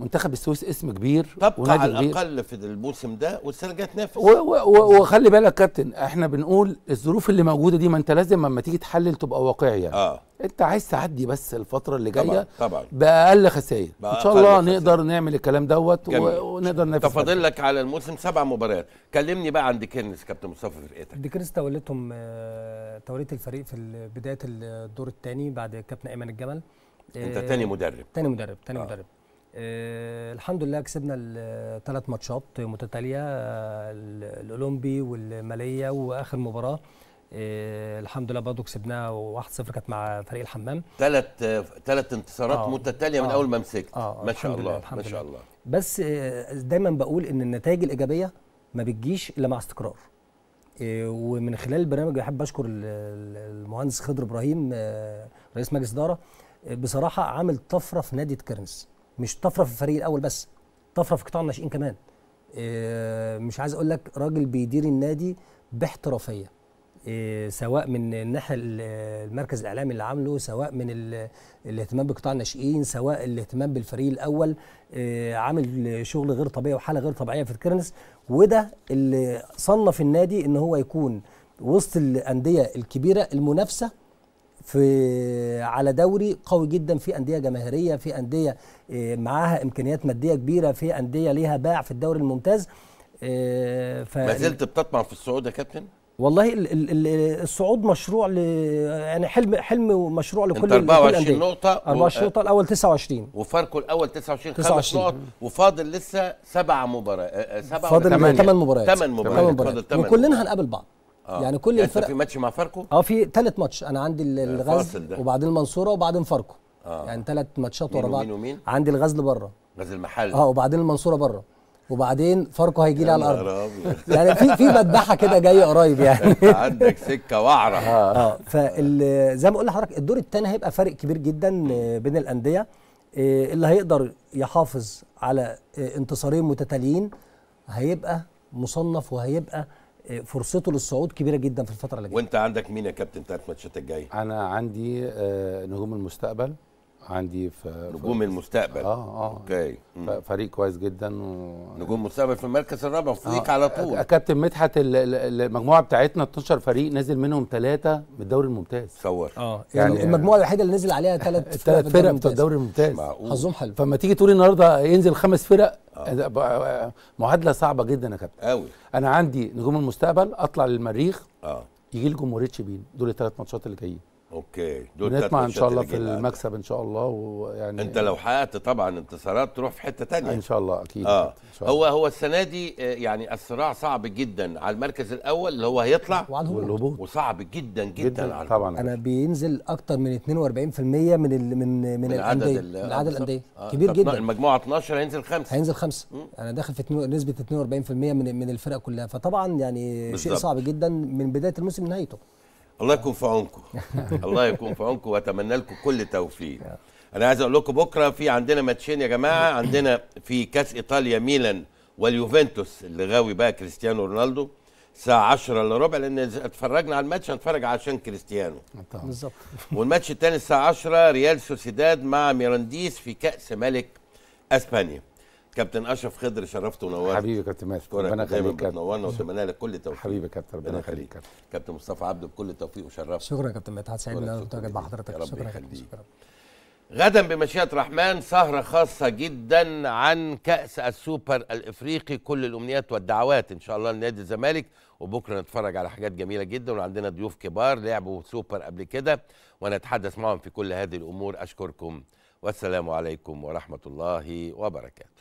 منتخب السويس اسم كبير تبقى على الاقل كبير. في الموسم ده والسنه الجايه تنافس وخلي بالك كابتن احنا بنقول الظروف اللي موجوده دي ما انت لازم لما تيجي تحلل تبقى واقعي اه انت عايز تعدي بس الفتره اللي جايه طبعا, طبعا. باقل خسائر ان شاء الله خسائر. نقدر نعمل الكلام دوت ونقدر انت فاضل لك على الموسم سبع مباريات كلمني بقى عن ديكنس كابتن مصطفى فرقتك ديكنس توليتهم آه، توليت الفريق في بدايه الدور الثاني بعد كابتن ايمن الجمل انت تاني آه، مدرب تاني مدرب تاني آه. مدرب آه الحمد لله كسبنا الثلاث ماتشات متتاليه آه، الاولمبي والماليه واخر مباراه آه الحمد لله برضه كسبناها 1-0 كانت مع فريق الحمام ثلاث ثلاث انتصارات آه متتاليه من آه، اول ما مسكت آه ما شاء الله ما شاء الله بس آه، دايما بقول ان النتائج الايجابيه ما بتجيش الا مع استقرار ومن خلال البرنامج بحب اشكر المهندس خضر ابراهيم رئيس مجلس اداره بصراحه عامل طفره في نادي تكرنس مش طفره في الفريق الاول بس طفره في قطاع الناشئين كمان آه، مش عايز اقول لك راجل بيدير النادي باحترافيه آه، سواء من الناحيه المركز الاعلامي اللي عامله سواء من الاهتمام بقطاع الناشئين سواء الاهتمام بالفريق الاول آه، عامل شغل غير طبيعي وحاله غير طبيعيه في الكيرنس وده اللي صنف النادي ان هو يكون وسط الانديه الكبيره المنافسه في على دوري قوي جدا في انديه جماهيريه في انديه آه، معاها امكانيات ماديه كبيره في انديه ليها باع في الدوري الممتاز آه، ف... ما زلت بتطمع في الصعود يا كابتن والله الصعود مشروع ل يعني حلم حلم ومشروع لكل انت 24 نقطة 24 و... نقطة الأول 29 وفاركو الأول 29 29 نقط وفاضل لسه سبع مباريات آه، سبع فاضل 8 مباريات 8 مباريات, 8 مباريات. وكلنا هنقابل بعض آه. يعني كل يعني الفرق في ماتش مع فاركو اه في ثلاث ماتش انا عندي آه، الغزل وبعدين المنصوره وبعدين فاركو آه. يعني ثلاث ماتشات ورا بعض عندي الغزل بره غزل المحل اه وبعدين المنصوره بره وبعدين فاركو هيجي لي على الارض يعني في في مذبحه كده جايه قريب يعني عندك سكه وعره اه فزي ما قلت لحضرتك الدور الثاني هيبقى فارق كبير جدا آه، بين الانديه آه، اللي هيقدر يحافظ على انتصارين متتاليين هيبقى مصنف وهيبقى فرصته للصعود كبيره جدا في الفتره اللي جايه وانت عندك مين يا كابتن ثلاث ماتشات الجايه انا عندي آه، نجوم المستقبل عندي في نجوم في المستقبل اه اه اوكي فريق كويس جدا و... نجوم المستقبل في المركز الرابع في آه. على طول كابتن مدحت المجموعه بتاعتنا 12 فريق نزل منهم ثلاثه من الدوري الممتاز تصور اه يعني, يعني المجموعه الوحيده اللي نزل عليها ثلاث ثلاث فرق من الدوري الممتاز حظهم حلو فما تيجي تقولي النهارده ينزل خمس فرق آه. معادله صعبه جدا يا كابتن قوي انا عندي نجوم المستقبل اطلع للمريخ اه يجي لي جمهوريه شبين دول الثلاث ماتشات اللي جايين اوكي دول بنطمع ان شاء الله في المكسب ان شاء الله ويعني انت لو حققت طبعا انتصارات تروح في حته تانية ان شاء الله اكيد اه إن شاء الله. هو هو السنه دي آه، يعني الصراع صعب جدا على المركز الاول اللي هو هيطلع والهبوط وصعب جدا جدا, جدا على طبعا انا بينزل اكتر من 42% من ال من من الانديه من عدد الانديه آه،, آه. كبير جدا المجموعه 12 هينزل خمسه هينزل خمسه انا داخل في نسبه 42% من من الفرق كلها فطبعا يعني بالزبط. شيء صعب جدا من بدايه الموسم لنهايته الله يكون في عونكم الله يكون في عونكم واتمنى لكم كل توفيق انا عايز اقول لكم بكره في عندنا ماتشين يا جماعه عندنا في كاس ايطاليا ميلان واليوفنتوس اللي غاوي بقى كريستيانو رونالدو الساعه 10 الا ربع لان اتفرجنا على الماتش هنتفرج عشان كريستيانو بالظبط والماتش الثاني الساعه 10 ريال سوسيداد مع ميرانديس في كاس ملك اسبانيا كابتن اشرف خضر شرفت ونورت حبيبي كابتن ماسك ربنا يخليك نورنا واتمنى لك كل التوفيق حبيبي كابتن ربنا يخليك كابتن. كابتن مصطفى عبده بكل التوفيق وشرفت شكرا يا كابتن مدحت سعيد ان انا مع حضرتك شكرا كابتن غدا بمشيئة الرحمن سهرة خاصة جدا عن كأس السوبر الإفريقي كل الأمنيات والدعوات إن شاء الله لنادي الزمالك وبكرة نتفرج على حاجات جميلة جدا وعندنا ضيوف كبار لعبوا سوبر قبل كده ونتحدث معهم في كل هذه الأمور أشكركم والسلام عليكم ورحمة الله وبركاته